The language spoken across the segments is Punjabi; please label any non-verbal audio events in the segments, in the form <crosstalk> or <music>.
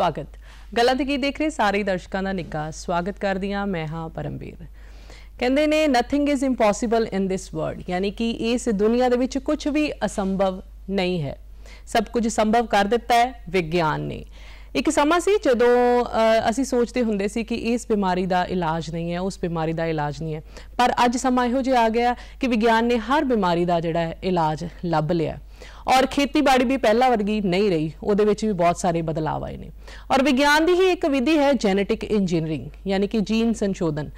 ਸਵਾਗਤ ਗੱਲਾਂ ਤੇ ਕੀ ਦੇਖ ਰਹੇ ਸਾਰੇ ਦਰਸ਼ਕਾਂ ਦਾ ਨਿੱਕਾ ਸਵਾਗਤ ਕਰਦੀ ਆ ਮੈਂ ਹਾਂ ਪਰਮਵੀਰ ਕਹਿੰਦੇ ਨੇ nothing is impossible in this world ਯਾਨੀ ਕਿ ਇਸ ਦੁਨੀਆ ਦੇ ਵਿੱਚ ਕੁਝ ਵੀ ਅਸੰਭਵ ਨਹੀਂ ਹੈ ਸਭ ਕੁਝ ਸੰਭਵ ਕਰ ਦਿੱਤਾ ਹੈ ਵਿਗਿਆਨ ਨੇ ਇੱਕ ਸਮਾਂ ਸੀ ਜਦੋਂ ਅਸੀਂ ਸੋਚਦੇ ਹੁੰਦੇ ਸੀ ਕਿ ਇਸ ਬਿਮਾਰੀ ਦਾ ਇਲਾਜ ਨਹੀਂ ਹੈ ਉਸ ਬਿਮਾਰੀ ਦਾ ਇਲਾਜ ਨਹੀਂ ਹੈ ਪਰ ਅੱਜ ਸਮਾਂ ਇਹੋ ਜਿਹਾ ਆ ਗਿਆ ਕਿ ਵਿਗਿਆਨ ਨੇ ਹਰ ਬਿਮਾਰੀ ਦਾ ਜਿਹੜਾ ਇਲਾਜ ਲੱਭ ਲਿਆ ਔਰ ਖੇਤੀਬਾੜੀ ਵੀ ਪਹਿਲਾਂ ਵਰਗੀ ਨਹੀਂ ਰਹੀ ਉਹਦੇ ਵਿੱਚ ਵੀ ਬਹੁਤ ਸਾਰੇ ਬਦਲਾਅ ਆਏ ਨੇ ਔਰ ਵਿਗਿਆਨ ਦੀ ਹੀ ਇੱਕ ਵਿਧੀ ਹੈ ਜੈਨੇਟਿਕ ਇੰਜੀਨੀਅਰਿੰਗ ਯਾਨੀ ਕਿ ਜੀਨ ਸੰਸ਼ੋਧਨ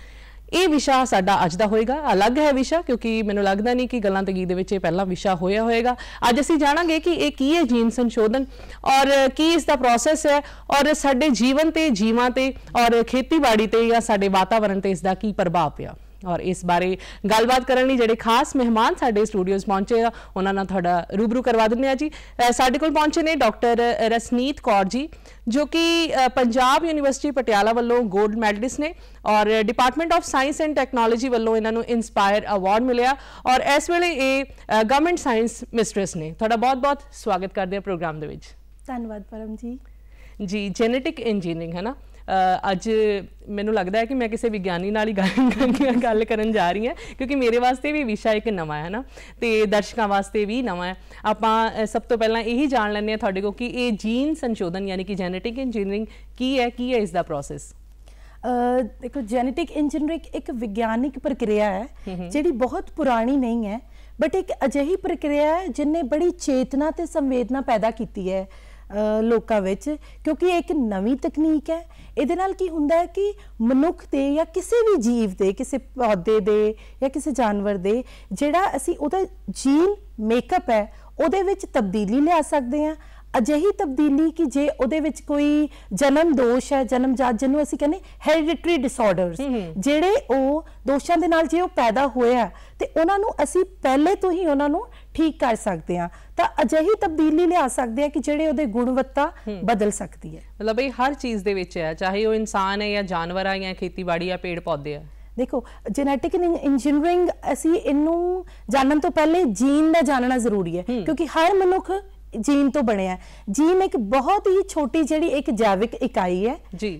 ਇਹ ਵਿਸ਼ਾ ਸਾਡਾ ਅੱਜ ਦਾ ਹੋਏਗਾ ਅਲੱਗ ਹੈ ਵਿਸ਼ਾ ਕਿਉਂਕਿ ਮੈਨੂੰ ਲੱਗਦਾ ਨਹੀਂ ਕਿ ਗੱਲਾਂ ਤਗੀ ਦੇ ਵਿੱਚ ਇਹ ਪਹਿਲਾ ਵਿਸ਼ਾ ਹੋਇਆ ਹੋਏਗਾ ਅੱਜ ਅਸੀਂ ਜਾਣਾਂਗੇ ਕਿ ਇਹ ਕੀ ਹੈ ਜੀਨ ਸੰਸ਼ੋਧਨ ਔਰ ਕੀ ਇਸ ਦਾ ਪ੍ਰੋਸੈਸ ਹੈ ਔਰ ਸਾਡੇ ਜੀਵਨ ਤੇ ਜੀਵਾਂ ਤੇ ਔਰ ਖੇਤੀਬਾੜੀ ਤੇ ਜਾਂ ਸਾਡੇ ਵਾਤਾਵਰਣ ਤੇ ਇਸ ਦਾ ਕੀ ਪ੍ਰਭਾਵ ਪਿਆ ਔਰ ਇਸ ਬਾਰੇ ਗੱਲਬਾਤ ਕਰਨ ਲਈ ਜਿਹੜੇ ਖਾਸ ਮਹਿਮਾਨ ਸਾਡੇ ਸਟੂਡੀਓਜ਼ ਪਹੁੰਚੇ ਆ ਉਹਨਾਂ ਨਾਲ ਤੁਹਾਡਾ ਰੂਬਰੂ ਕਰਵਾ ਦਿੰਨੇ ਆ ਜੀ ਸਾਡੇ ਕੋਲ ਪਹੁੰਚੇ ਨੇ ਡਾਕਟਰ ਰਸਨੀਤ ਕੌਰ ਜੀ ਜੋ ਕਿ ਪੰਜਾਬ ਯੂਨੀਵਰਸਿਟੀ ਪਟਿਆਲਾ ਵੱਲੋਂ 골ਡ ਮੈਡਲਿਸ ਨੇ ਔਰ department of science and technology ਵੱਲੋਂ ਇਹਨਾਂ ਨੂੰ ਇਨਸਪਾਇਰ ਅਵਾਰਡ ਮਿਲਿਆ ਔਰ ਇਸ ਵੇਲੇ ਇਹ ਗਵਰਨਮੈਂਟ ਸਾਇੰਸ ਮਿਸਟ੍ਰੈਸ ਨੇ ਤੁਹਾਡਾ ਬਹੁਤ-ਬਹੁਤ ਸਵਾਗਤ ਕਰਦੇ ਆ ਪ੍ਰੋਗਰਾਮ ਦੇ ਵਿੱਚ ਧੰਨਵਾਦ ਪਰਮ ਜੀ ਜੀ ਜੈਨੇਟਿਕ ਇੰਜੀਨੀਅਰਿੰਗ ਹੈ ਨਾ ਅੱਜ ਮੈਨੂੰ ਲੱਗਦਾ ਹੈ ਕਿ ਮੈਂ ਕਿਸੇ ਵਿਗਿਆਨੀ ਨਾਲ ਹੀ ਗੱਲ ਕਰਨ ਜਾ ਰਹੀ ਹਾਂ ਕਿਉਂਕਿ ਮੇਰੇ ਵਾਸਤੇ ਵੀ ਵਿਸ਼ਾ ਇੱਕ ਨਵਾਂ ਹੈ ਨਾ ਤੇ ਦਰਸ਼ਕਾਂ ਵਾਸਤੇ ਵੀ ਨਵਾਂ ਹੈ ਆਪਾਂ ਸਭ ਤੋਂ ਪਹਿਲਾਂ ਇਹੀ ਜਾਣ ਲੈਣੇ ਆ ਤੁਹਾਡੇ ਕੋਲ ਕਿ ਇਹ ਜੀਨ ਸੰਸ਼ੋਧਨ ਯਾਨੀ ਕਿ ਜੈਨੇਟਿਕ ਇੰਜੀਨੀਅਰਿੰਗ ਕੀ ਹੈ ਕੀ ਹੈ ਇਸ ਦਾ ਪ੍ਰੋਸੈਸ ਦੇਖੋ ਜੈਨੇਟਿਕ ਇੰਜੀਨੀਅਰਿੰਗ ਇੱਕ ਵਿਗਿਆਨਿਕ ਪ੍ਰਕਿਰਿਆ ਹੈ ਜਿਹੜੀ ਬਹੁਤ ਪੁਰਾਣੀ ਨਹੀਂ ਹੈ ਬਟ ਇੱਕ ਅਜਿਹੀ ਪ੍ਰਕਿਰਿਆ ਹੈ ਜਿਨੇ ਬੜੀ ਚੇਤਨਾ ਤੇ ਸੰਵੇਦਨਾ ਪੈਦਾ ਕੀਤੀ ਹੈ ਲੋਕਾਂ ਵਿੱਚ ਕਿਉਂਕਿ ਇਹ ਇੱਕ ਨਵੀਂ ਤਕਨੀਕ ਹੈ ਇਹਦੇ ਨਾਲ ਕੀ ਹੁੰਦਾ ਹੈ ਕਿ ਮਨੁੱਖ ਦੇ ਜਾਂ ਕਿਸੇ ਵੀ ਜੀਵ ਦੇ ਕਿਸੇ ਪੌਦੇ ਦੇ ਜਾਂ ਕਿਸੇ ਜਾਨਵਰ ਦੇ ਜਿਹੜਾ ਅਸੀਂ ਉਹਦਾ ਜੀਨ ਮੇਕਅਪ ਹੈ ਉਹਦੇ ਵਿੱਚ ਤਬਦੀਲੀ ਲਿਆ ਸਕਦੇ ਹਾਂ ਅਜਿਹੀ ਤਬਦੀਲੀ ਕਿ ਜੇ ਉਹਦੇ ਵਿੱਚ ਕੋਈ ਜਨਮ ਦੋਸ਼ ਹੈ ਜਨਮ ਜਾਤ ਜਿਹਨੂੰ ਅਸੀਂ ਕਹਿੰਦੇ ਹੈਰੀਡਿਟਰੀ ਡਿਸਆਰਡਰਸ ਜਿਹੜੇ ਉਹ ਦੋਸ਼ਾਂ ਦੇ ਨਾਲ ਜੇ ਉਹ ਪੈਦਾ ਹੋਇਆ ਤੇ ਉਹਨਾਂ ਨੂੰ ਅਸੀਂ ਪਹਿਲੇ ਤੋਂ ਹੀ ਉਹਨਾਂ ਨੂੰ ਠੀਕ ਕਰ ਸਕਦੇ ਆ ਤਾਂ ਅਜਿਹੀ ਤਬਦੀਲੀ ਲਿਆ ਸਕਦੇ ਆ ਕਿ ਜਿਹੜੇ ਉਹਦੇ ਗੁਣਵੱਤਾ ਬਦਲ ਸਕਦੀ ਹੈ ਮਤਲਬ ਇਹ ਹਰ ਚੀਜ਼ ਦੇ ਵਿੱਚ ਹੈ ਚਾਹੇ ਉਹ ਇਨਸਾਨ ਹੈ ਜਾਂ ਜਾਨਵਰ ਆ ਜਾਂ ਖੇਤੀਬਾੜੀ ਆ ਪੇੜ ਪੌਦੇ ਆ ਦੇਖੋ ਜੈਨੇਟਿਕ ਇੰਜੀਨੀਅਰਿੰਗ ਅਸੀਂ ਇਹਨੂੰ ਜਾਣਨ ਤੋਂ ਪਹਿਲੇ ਜੀਨ ਦਾ ਜਾਣਨਾ ਜ਼ਰੂਰੀ ਹੈ ਕਿਉਂਕਿ ਹਰ ਮਨੁੱਖ ਜੀਨ ਤੋਂ ਬਣਿਆ ਜੀਨ ਇੱਕ ਬਹੁਤ ਹੀ ਛੋਟੀ ਜਿਹੜੀ ਇੱਕ ਜੈਵਿਕ ਇਕਾਈ ਹੈ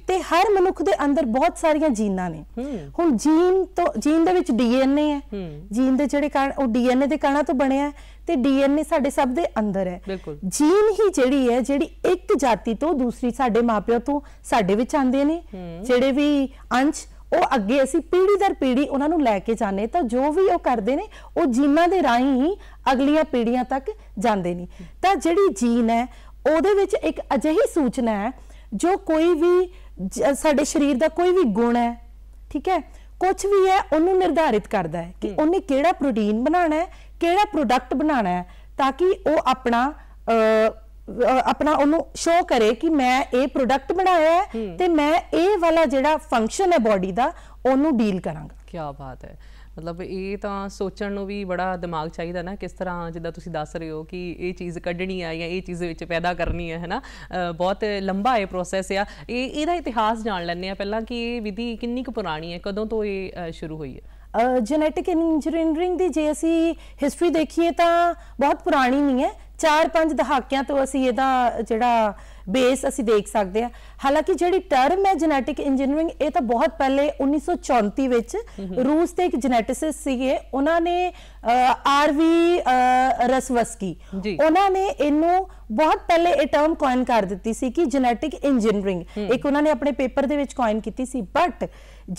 ਤੇ ਹਰ ਮਨੁੱਖ ਦੇ ਅੰਦਰ ਬਹੁਤ ਸਾਰੀਆਂ ਜੀਨਾਂ ਨੇ ਹੁਣ ਜੀਨ ਤੋਂ ਜੀਨ ਦੇ ਵਿੱਚ ਡੀਐਨਏ ਹੈ ਜੀਨ ਦੇ ਜਿਹੜੇ ਕਣ ਉਹ ਡੀਐਨਏ ਦੇ ਕਣਾਂ ਤੋਂ ਬਣਿਆ ਤੇ ਡੀਐਨਏ ਸਾਡੇ ਸਭ ਦੇ ਅੰਦਰ ਹੈ ਜੀਨ ਹੀ ਜਿਹੜੀ ਹੈ ਜਿਹੜੀ ਇੱਕ ਜਾਤੀ ਤੋਂ ਦੂਸਰੀ ਸਾਡੇ ਮਾਪਿਆਂ ਤੋਂ ਸਾਡੇ ਵਿੱਚ ਆਉਂਦੇ ਨੇ ਜਿਹੜੇ ਵੀ ਅੰਸ਼ ਉਹ ਅੱਗੇ ਅਸੀਂ ਪੀੜੀ ਦਰ ਪੀੜੀ ਉਹਨਾਂ ਨੂੰ ਲੈ ਕੇ ਜਾਣੇ ਤਾਂ ਜੋ ਵੀ ਉਹ ਕਰਦੇ ਨੇ ਉਹ ਜੀਨਾਂ ਦੇ ਰਾਹੀਂ ਹੀ ਅਗਲੀਆਂ ਪੀੜੀਆਂ ਤੱਕ ਜਾਂਦੇ ਨਹੀਂ ਤਾਂ ਜਿਹੜੀ ਜੀਨ ਹੈ ਉਹਦੇ ਵਿੱਚ ਇੱਕ ਅਜਿਹੀ ਸੂਚਨਾ ਹੈ ਜੋ ਕੋਈ ਵੀ ਸਾਡੇ ਸਰੀਰ ਦਾ ਕੋਈ ਵੀ ਗੁਣ ਹੈ ਠੀਕ ਹੈ ਕੁਝ ਵੀ ਹੈ ਉਹਨੂੰ ਨਿਰਧਾਰਿਤ ਕਰਦਾ ਹੈ ਕਿ ਉਹਨੇ ਕਿਹੜਾ ਪ੍ਰੋਟੀਨ ਬਣਾਉਣਾ ਹੈ ਕਿਹੜਾ ਪ੍ਰੋਡਕਟ ਬਣਾਉਣਾ ਹੈ ਤਾਂ ਕਿ ਉਹ ਆਪਣਾ ਆਪਣਾ ਉਹਨੂੰ ਸ਼ੋ ਕਰੇ ਕਿ ਮੈਂ ਇਹ ਪ੍ਰੋਡਕਟ ਬਣਾਇਆ ਹੈ ਤੇ ਮੈਂ ਇਹ ਵਾਲਾ ਜਿਹੜਾ ਫੰਕਸ਼ਨ ਹੈ ਬਾਡੀ ਦਾ ਉਹਨੂੰ ਡੀਲ ਕਰਾਂਗਾ ਕੀ ਬਾਤ ਹੈ ਮਤਲਬ ਇਹ ਤਾਂ ਸੋਚਣ ਨੂੰ ਵੀ ਬੜਾ ਦਿਮਾਗ ਚਾਹੀਦਾ ਨਾ ਕਿਸ ਤਰ੍ਹਾਂ ਜਿੱਦਾਂ ਤੁਸੀਂ ਦੱਸ ਰਹੇ ਹੋ ਕਿ ਇਹ ਚੀਜ਼ ਕੱਢਣੀ ਆ ਜਾਂ ਇਹ ਚੀਜ਼ ਵਿੱਚ ਪੈਦਾ ਕਰਨੀ ਹੈ ਹੈਨਾ ਬਹੁਤ ਲੰਬਾ ਇਹ ਪ੍ਰੋਸੈਸ ਆ ਇਹ ਇਹਦਾ ਇਤਿਹਾਸ ਜਾਣ ਲੈਣੇ ਆ ਪਹਿਲਾਂ ਕਿ ਇਹ ਵਿਧੀ ਕਿੰਨੀ ਕੁ ਪੁਰਾਣੀ ਹੈ ਕਦੋਂ ਤੋਂ ਇਹ ਸ਼ੁਰੂ ਹੋਈ ਹੈ ਜੈਨੇਟਿਕ ਇੰਜੀਨੀਅਰਿੰਗ ਦੀ ਜੇ ਅਸੀਂ ਹਿਸਟਰੀ ਦੇਖੀਏ ਤਾਂ ਬਹੁਤ ਪੁਰਾਣੀ ਨਹੀਂ ਹੈ 4-5 ਦਹਾਕਿਆਂ ਤੋਂ ਅਸੀਂ ਇਹਦਾ ਜਿਹੜਾ ਬੇਸ ਅਸੀਂ ਦੇਖ ਸਕਦੇ ਆ ਹਾਲਾਂਕਿ ਜਿਹੜੀ ਟਰਮ ਹੈ ਜੈਨੇਟਿਕ ਇੰਜੀਨੀਅਰਿੰਗ ਇਹ ਤਾਂ ਬਹੁਤ ਪਹਿਲੇ 1934 ਵਿੱਚ ਰੂਸ ਦੇ ਇੱਕ ਜੈਨੇਟਿਸਿਸ ਸੀਗੇ ਉਹਨਾਂ ਨੇ ਆਰਵੀ ਰਸਵਸਕੀ ਉਹਨਾਂ ਨੇ ਇਹਨੂੰ ਬਹੁਤ ਪਹਿਲੇ ਇਹ ਟਰਮ ਕੋਇਨ ਕਰ ਦਿੱਤੀ ਸੀ ਕਿ ਜੈਨੇਟਿਕ ਇੰਜੀਨੀਅਰਿੰਗ ਇੱਕ ਉਹਨਾਂ ਨੇ ਆਪਣੇ ਪੇਪਰ ਦੇ ਵਿੱਚ ਕੋਇਨ ਕੀਤੀ ਸੀ ਬਟ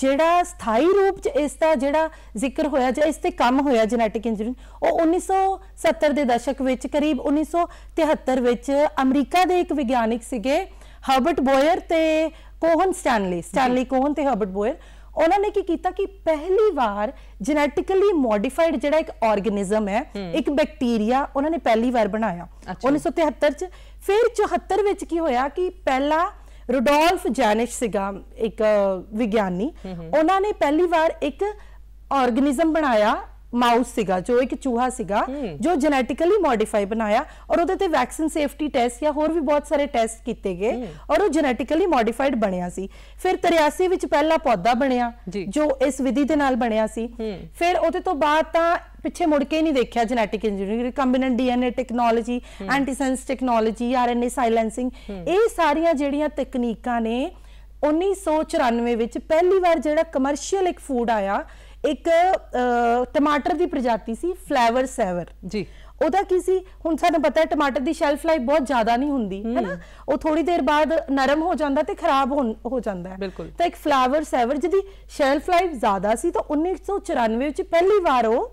ਜਿਹੜਾ ਸਥਾਈ ਰੂਪ ਚ ਇਸ ਦਾ ਜਿਹੜਾ ਜ਼ਿਕਰ ਹੋਇਆ ਜਾਂ ਇਸ ਤੇ ਕੰਮ ਹੋਇਆ ਜੈਨੇਟਿਕ ਇੰਜੀਨੀਅਰਿੰਗ ਉਹ 1970 ਦੇ ਦਸ਼ਕ ਵਿੱਚ ਕਰੀਬ 1973 ਵਿੱਚ ਅਮਰੀਕਾ ਦੇ ਇੱਕ ਵਿਗਿਆਨਿਕ ਸੀਗੇ ਹਰਬਰਟ ਬੋਇਰ ਤੇ ਕੋਹਨ ਸਟੈਨਲੀ ਸਟੈਨਲੀ ਕੋਹਨ ਤੇ ਹਰਬਰਟ ਬੋਇਰ ਉਹਨਾਂ ਨੇ ਕੀ ਕੀਤਾ ਕਿ ਪਹਿਲੀ ਵਾਰ ਜੈਨੇਟਿਕਲੀ ਮੋਡੀਫਾਈਡ ਜਿਹੜਾ ਇੱਕ ਆਰਗੇਨਿਜ਼ਮ ਹੈ ਇੱਕ ਬੈਕਟੀਰੀਆ ਉਹਨਾਂ ਨੇ ਪਹਿਲੀ ਵਾਰ ਬਣਾਇਆ 1973 ਚ ਫਿਰ 74 ਵਿੱਚ ਕੀ ਹੋਇਆ ਕਿ ਪਹਿਲਾ ਰੁਡੋਲਫ ਜੈਨਿਸ਼ ਸੀਗਾ ਇੱਕ ਵਿਗਿਆਨੀ ਉਹਨਾਂ ਨੇ ਪਹਿਲੀ ਵਾਰ ਇੱਕ ਆਰਗੇਨਿਜ਼ਮ ਬਣਾਇਆ ਮਾਊਸ ਸੀਗਾ ਜੋ ਇੱਕ ਚੂਹਾ ਸੀਗਾ ਜੋ ਜੈਨੇਟਿਕਲੀ ਮੋਡੀਫਾਈ ਬਣਾਇਆ ਔਰ ਉਹਦੇ ਤੇ ਵੈਕਸੀਨ ਸੇਫਟੀ ਟੈਸਟ ਜਾਂ ਹੋਰ ਵੀ ਬਹੁਤ ਸਾਰੇ ਟੈਸਟ ਕੀਤੇ ਗਏ ਔਰ ਉਹ ਜੈਨੇਟਿਕਲੀ ਮੋਡੀਫਾਈਡ ਬਣਿਆ ਸੀ ਫਿਰ 83 ਵਿੱਚ ਪਹਿਲਾ ਪੌਦਾ ਬਣਿਆ ਜੋ ਇਸ ਵਿਧੀ ਦੇ ਨਾਲ ਬਣਿਆ ਸੀ ਫਿਰ ਉਹਦੇ ਤੋਂ ਬਾਅਦ ਤਾਂ ਪਿੱਛੇ ਮੁੜ ਕੇ ਨਹੀਂ ਦੇਖਿਆ genetic engineering recombinant DNA technology antisense technology RNA silencing ਇਹ ਸਾਰੀਆਂ ਜਿਹੜੀਆਂ ਤਕਨੀਕਾਂ ਨੇ 1994 ਵਿੱਚ ਪਹਿਲੀ ਵਾਰ ਜਿਹੜਾ ਕਮਰਸ਼ੀਅਲ ਇੱਕ ਫੂਡ ਆਇਆ ਇੱਕ ਟਮਾਟਰ ਦੀ ਪ੍ਰਜਾਤੀ ਸੀ ਫਲੇਵਰ ਸੈਵਰ ਜੀ ਉਹਦਾ ਕੀ ਸੀ ਹੁਣ ਸਾਨੂੰ ਪਤਾ ਹੈ ਟਮਾਟਰ ਦੀ ਸ਼ੈਲਫ ਲਾਈਫ ਬਹੁਤ ਜ਼ਿਆਦਾ ਨਹੀਂ ਹੁੰਦੀ ਹੈ ਨਾ ਉਹ ਥੋੜੀ ਦੇਰ ਬਾਅਦ ਨਰਮ ਹੋ ਜਾਂਦਾ ਤੇ ਖਰਾਬ ਹੋ ਜਾਂਦਾ ਹੈ ਤਾਂ ਇੱਕ ਫਲੇਵਰ ਸੈਵਰ ਜਿਹਦੀ ਸ਼ੈਲਫ ਲਾਈਫ ਜ਼ਿਆਦਾ ਸੀ ਤਾਂ 1994 ਵਿੱਚ ਪਹਿਲੀ ਵਾਰ ਉਹ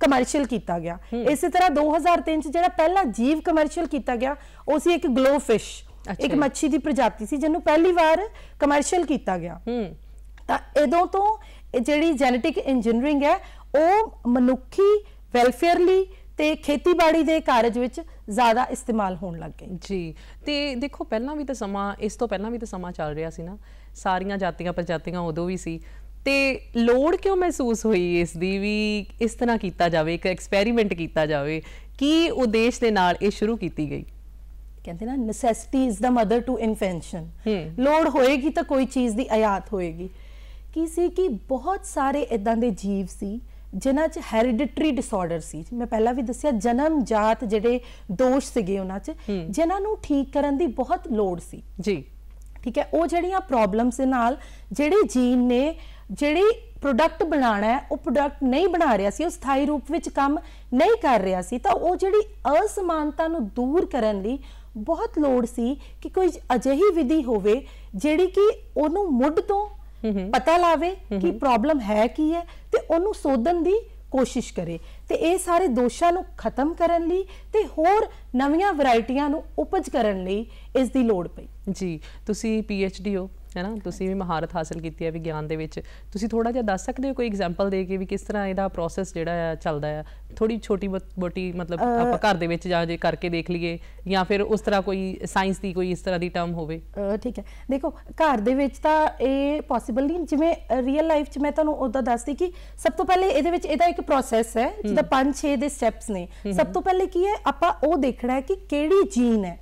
ਕਮਰਸ਼ੀਅਲ ਕੀਤਾ ਗਿਆ ਇਸੇ ਤਰ੍ਹਾਂ 2003 ਚ ਜਿਹੜਾ ਪਹਿਲਾ ਜੀਵ ਕਮਰਸ਼ੀਅਲ ਕੀਤਾ ਗਿਆ ਉਹ ਸੀ ਇੱਕ ਗਲੋ ਫਿਸ਼ ਇੱਕ ਮੱਛੀ ਦੀ ਪ੍ਰਜਾਤੀ ਸੀ ਜਿਹਨੂੰ ਪਹਿਲੀ ਵਾਰ ਕਮਰਸ਼ੀਅਲ ਕੀਤਾ ਗਿਆ ਤਾਂ ਇਦੋਂ ਤੋਂ ਜਿਹੜੀ ਜੈਨੇਟਿਕ ਇੰਜੀਨੀਅਰਿੰਗ ਹੈ ਉਹ ਮਨੁੱਖੀ ਵੈਲਫੇਅਰ ਲਈ ਤੇ ਖੇਤੀਬਾੜੀ ਦੇ ਕਾਰਜ ਵਿੱਚ ਜ਼ਿਆਦਾ ਇਸਤੇਮਾਲ ਹੋਣ ਲੱਗ ਗਏ ਜੀ ਤੇ ਦੇਖੋ ਪਹਿਲਾਂ ਵੀ ਤਾਂ ਸਮਾਂ ਇਸ ਤੋਂ ਪਹਿਲਾਂ ਵੀ ਤਾਂ ਸਮਾਂ ਚੱਲ ਰਿਹਾ ਸੀ ਨਾ ਸਾਰੀਆਂ ਜਾਤੀਆਂ ਪ੍ਰਜਾਤੀਆਂ ਉਦੋਂ ਵੀ ਸੀ ਤੇ ਲੋੜ ਕਿਉਂ ਮਹਿਸੂਸ ਹੋਈ ਇਸ ਦੀ ਵੀ ਇਸ ਤਰ੍ਹਾਂ ਕੀਤਾ ਜਾਵੇ ਇੱਕ ਐਕਸਪੈਰੀਮੈਂਟ ਕੀਤਾ ਜਾਵੇ ਕੀ ਉਦੇਸ਼ ਦੇ ਨਾਲ ਇਹ ਸ਼ੁਰੂ ਕੀਤੀ ਗਈ ਕਹਿੰਦੇ ਨਾ necessity is the mother to invention ਲੋੜ ਹੋਏਗੀ ਤਾਂ ਕੋਈ ਚੀਜ਼ ਦੀ ਆਯਾਤ ਹੋਏਗੀ ਕੀ ਸੀ ਕਿ ਬਹੁਤ ਸਾਰੇ ਇਦਾਂ ਦੇ ਜੀਵ ਸੀ ਜਿਨ੍ਹਾਂ 'ਚ ਹੈਰੀਡਿਟਰੀ ਡਿਸਆਰਡਰ ਸੀ ਮੈਂ ਪਹਿਲਾਂ ਵੀ ਦੱਸਿਆ ਜਨਮ ਜਾਤ ਜਿਹੜੇ ਦੋਸ਼ ਸੀਗੇ ਉਹਨਾਂ 'ਚ ਜਿਨ੍ਹਾਂ ਨੂੰ ਠੀਕ ਕਰਨ ਦੀ ਬਹੁਤ ਲੋੜ ਸੀ ਜੀ ਠੀਕ ਹੈ ਉਹ ਜਿਹੜੀਆਂ ਪ੍ਰੋਬਲਮਸ ਦੇ ਨਾਲ ਜਿਹੜੇ ਜੀਨ ਨੇ ਜਿਹੜੀ ਪ੍ਰੋਡਕਟ ਬਣਾਣਾ ਹੈ ਉਹ ਪ੍ਰੋਡਕਟ ਨਹੀਂ ਬਣਾ ਰਿਹਾ ਸੀ ਉਹ ਸਥਾਈ ਰੂਪ ਵਿੱਚ ਕੰਮ ਨਹੀਂ ਕਰ ਰਿਹਾ ਸੀ ਤਾਂ ਉਹ ਜਿਹੜੀ ਅਸਮਾਨਤਾ ਨੂੰ ਦੂਰ ਕਰਨ ਲਈ ਬਹੁਤ ਲੋੜ ਸੀ ਕਿ ਕੋਈ ਅਜਿਹੀ ਵਿਧੀ ਹੋਵੇ ਜਿਹੜੀ ਕਿ ਉਹਨੂੰ ਮੁੱਢ ਤੋਂ ਪਤਾ ਲਾਵੇ ਕਿ ਪ੍ਰੋਬਲਮ ਹੈ ਕੀ ਹੈ ਤੇ ਉਹਨੂੰ ਸੋਧਣ ਦੀ ਕੋਸ਼ਿਸ਼ ਕਰੇ ਤੇ ਇਹ ਸਾਰੇ ਦੋਸ਼ਾਂ ਨੂੰ ਖਤਮ ਕਰਨ ਲਈ ਤੇ ਹੋਰ ਨਵੀਆਂ ਵੈਰਾਈਟੀਆਂ ਨੂੰ ਉਪਜ ਕਰਨ ਲਈ ਇਸ ਦੀ ਲੋੜ ਪਈ ਜੀ ਤੁਸੀਂ ਪੀਐਚਡੀ ਹੋ ਹੈਨਾ ਤੁਸੀਂ ਵੀ ਮਹਾਰਤ ਹਾਸਲ ਕੀਤੀ ਹੈ ਵਿਗਿਆਨ ਦੇ ਵਿੱਚ ਤੁਸੀਂ ਥੋੜਾ ਜਿਹਾ ਦੱਸ ਸਕਦੇ ਹੋ ਕੋਈ ਐਗਜ਼ਾਮਪਲ ਦੇ ਕੇ ਵੀ ਕਿਸ ਤਰ੍ਹਾਂ ਇਹਦਾ ਪ੍ਰੋਸੈਸ ਜਿਹੜਾ ਆ ਚੱਲਦਾ ਆ ਥੋੜੀ ਛੋਟੀ ਬੋਟੀ ਮਤਲਬ ਆਪਾਂ ਘਰ ਦੇ ਵਿੱਚ ਜਾ ਜੇ ਕਰਕੇ ਦੇਖ ਲਈਏ ਜਾਂ ਫਿਰ ਉਸ ਤਰ੍ਹਾਂ ਕੋਈ ਸਾਇੰਸ ਦੀ ਕੋਈ ਇਸ ਤਰ੍ਹਾਂ ਦੀ ਟਰਮ ਹੋਵੇ ਠੀਕ ਹੈ ਦੇਖੋ ਘਰ ਦੇ ਵਿੱਚ ਤਾਂ ਇਹ ਪੋਸੀਬਲ ਨਹੀਂ ਜਿਵੇਂ ਰੀਅਲ ਲਾਈਫ 'ਚ ਮੈਂ ਤੁਹਾਨੂੰ ਉਦੋਂ ਦੱਸਦੀ ਕਿ ਸਭ ਤੋਂ ਪਹਿਲੇ ਇਹਦੇ ਵਿੱਚ ਇਹਦਾ ਇੱਕ ਪ੍ਰੋਸੈਸ ਹੈ ਜਿਹਦਾ 5-6 ਦੇ ਸਟੈਪਸ ਨੇ ਸਭ ਤੋਂ ਪਹਿਲੇ ਕੀ ਹੈ ਆਪਾਂ ਉਹ ਦੇਖਣਾ ਹੈ ਕਿ ਕਿਹੜੀ ਜੀਨ ਹੈ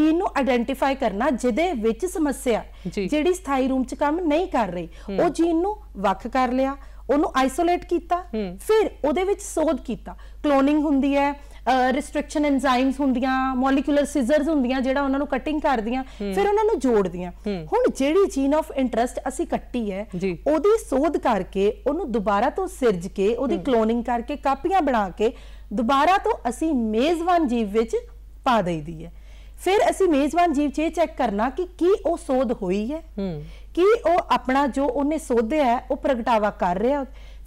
ਜੀਨ ਨੂੰ ਆਇਡੈਂਟੀਫਾਈ ਕਰਨਾ ਜਿਹਦੇ ਵਿੱਚ ਸਮੱਸਿਆ ਜਿਹੜੀ ਸਥਾਈ ਰੂਮ 'ਚ ਕੰਮ ਨਹੀਂ ਕਰ ਰਹੀ ਉਹ ਜੀਨ ਨੂੰ ਵੱਖ ਕਰ ਲਿਆ ਉਹਨੂੰ ਆਈਸੋਲੇਟ ਕੀਤਾ ਫਿਰ ਉਹਦੇ ਵਿੱਚ ਸੋਧ ਕੀਤਾ ਕਲੋਨਿੰਗ ਹੁੰਦੀ ਹੈ ਰੈਸਟ੍ਰਿਕਸ਼ਨ ਐਂਜ਼ਾਈਮਸ ਹੁੰਦੀਆਂ ਮੋਲੀਕੂਲਰ ਸਿਜ਼ਰਸ ਹੁੰਦੀਆਂ ਜਿਹੜਾ ਉਹਨਾਂ ਨੂੰ ਕਟਿੰਗ ਕਰਦੀਆਂ ਫਿਰ ਉਹਨਾਂ ਨੂੰ ਜੋੜਦੀਆਂ ਹੁਣ ਜਿਹੜੀ ਜੀਨ ਆਫ ਇੰਟਰਸਟ ਅਸੀਂ ਕੱਟੀ ਹੈ ਉਹਦੀ ਸੋਧ ਕਰਕੇ ਉਹਨੂੰ ਦੁਬਾਰਾ ਤੋਂ ਸਿਰਜ ਕੇ ਉਹਦੀ ਕਲੋਨਿੰਗ ਕਰਕੇ ਕਾਪੀਆਂ ਬਣਾ ਕੇ ਦੁਬਾਰਾ ਤੋਂ ਅਸੀਂ ਮੇਜ਼ਬਾਨ ਜੀਵ ਵਿੱਚ ਪਾ ਦਈਦੀ ਹੈ ਫਿਰ ਅਸੀਂ ਮੇਜ਼ਬਾਨ ਜੀਵ 'ਚ ਚੈੱਕ ਕਰਨਾ ਕਿ ਕੀ ਉਹ ਸੋਧ ਹੋਈ ਹੈ ਕਿ ਉਹ ਆਪਣਾ ਜੋ ਉਹਨੇ ਸੋਧਿਆ ਹੈ ਉਹ ਪ੍ਰਗਟਾਵਾ ਕਰ ਰਿਹਾ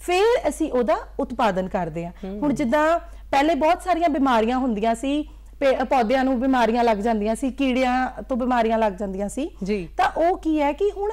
ਫਿਰ ਅਸੀਂ ਉਹਦਾ ਉਤਪਾਦਨ ਕਰਦੇ ਆ ਹੁਣ ਜਿੱਦਾਂ ਪਹਿਲੇ ਬਹੁਤ ਸਾਰੀਆਂ ਬਿਮਾਰੀਆਂ ਹੁੰਦੀਆਂ ਸੀ ਪੌਦਿਆਂ ਨੂੰ ਬਿਮਾਰੀਆਂ ਲੱਗ ਜਾਂਦੀਆਂ ਸੀ ਕੀੜਿਆਂ ਤੋਂ ਬਿਮਾਰੀਆਂ ਲੱਗ ਜਾਂਦੀਆਂ ਸੀ ਤਾਂ ਉਹ ਕੀ ਹੈ ਕਿ ਹੁਣ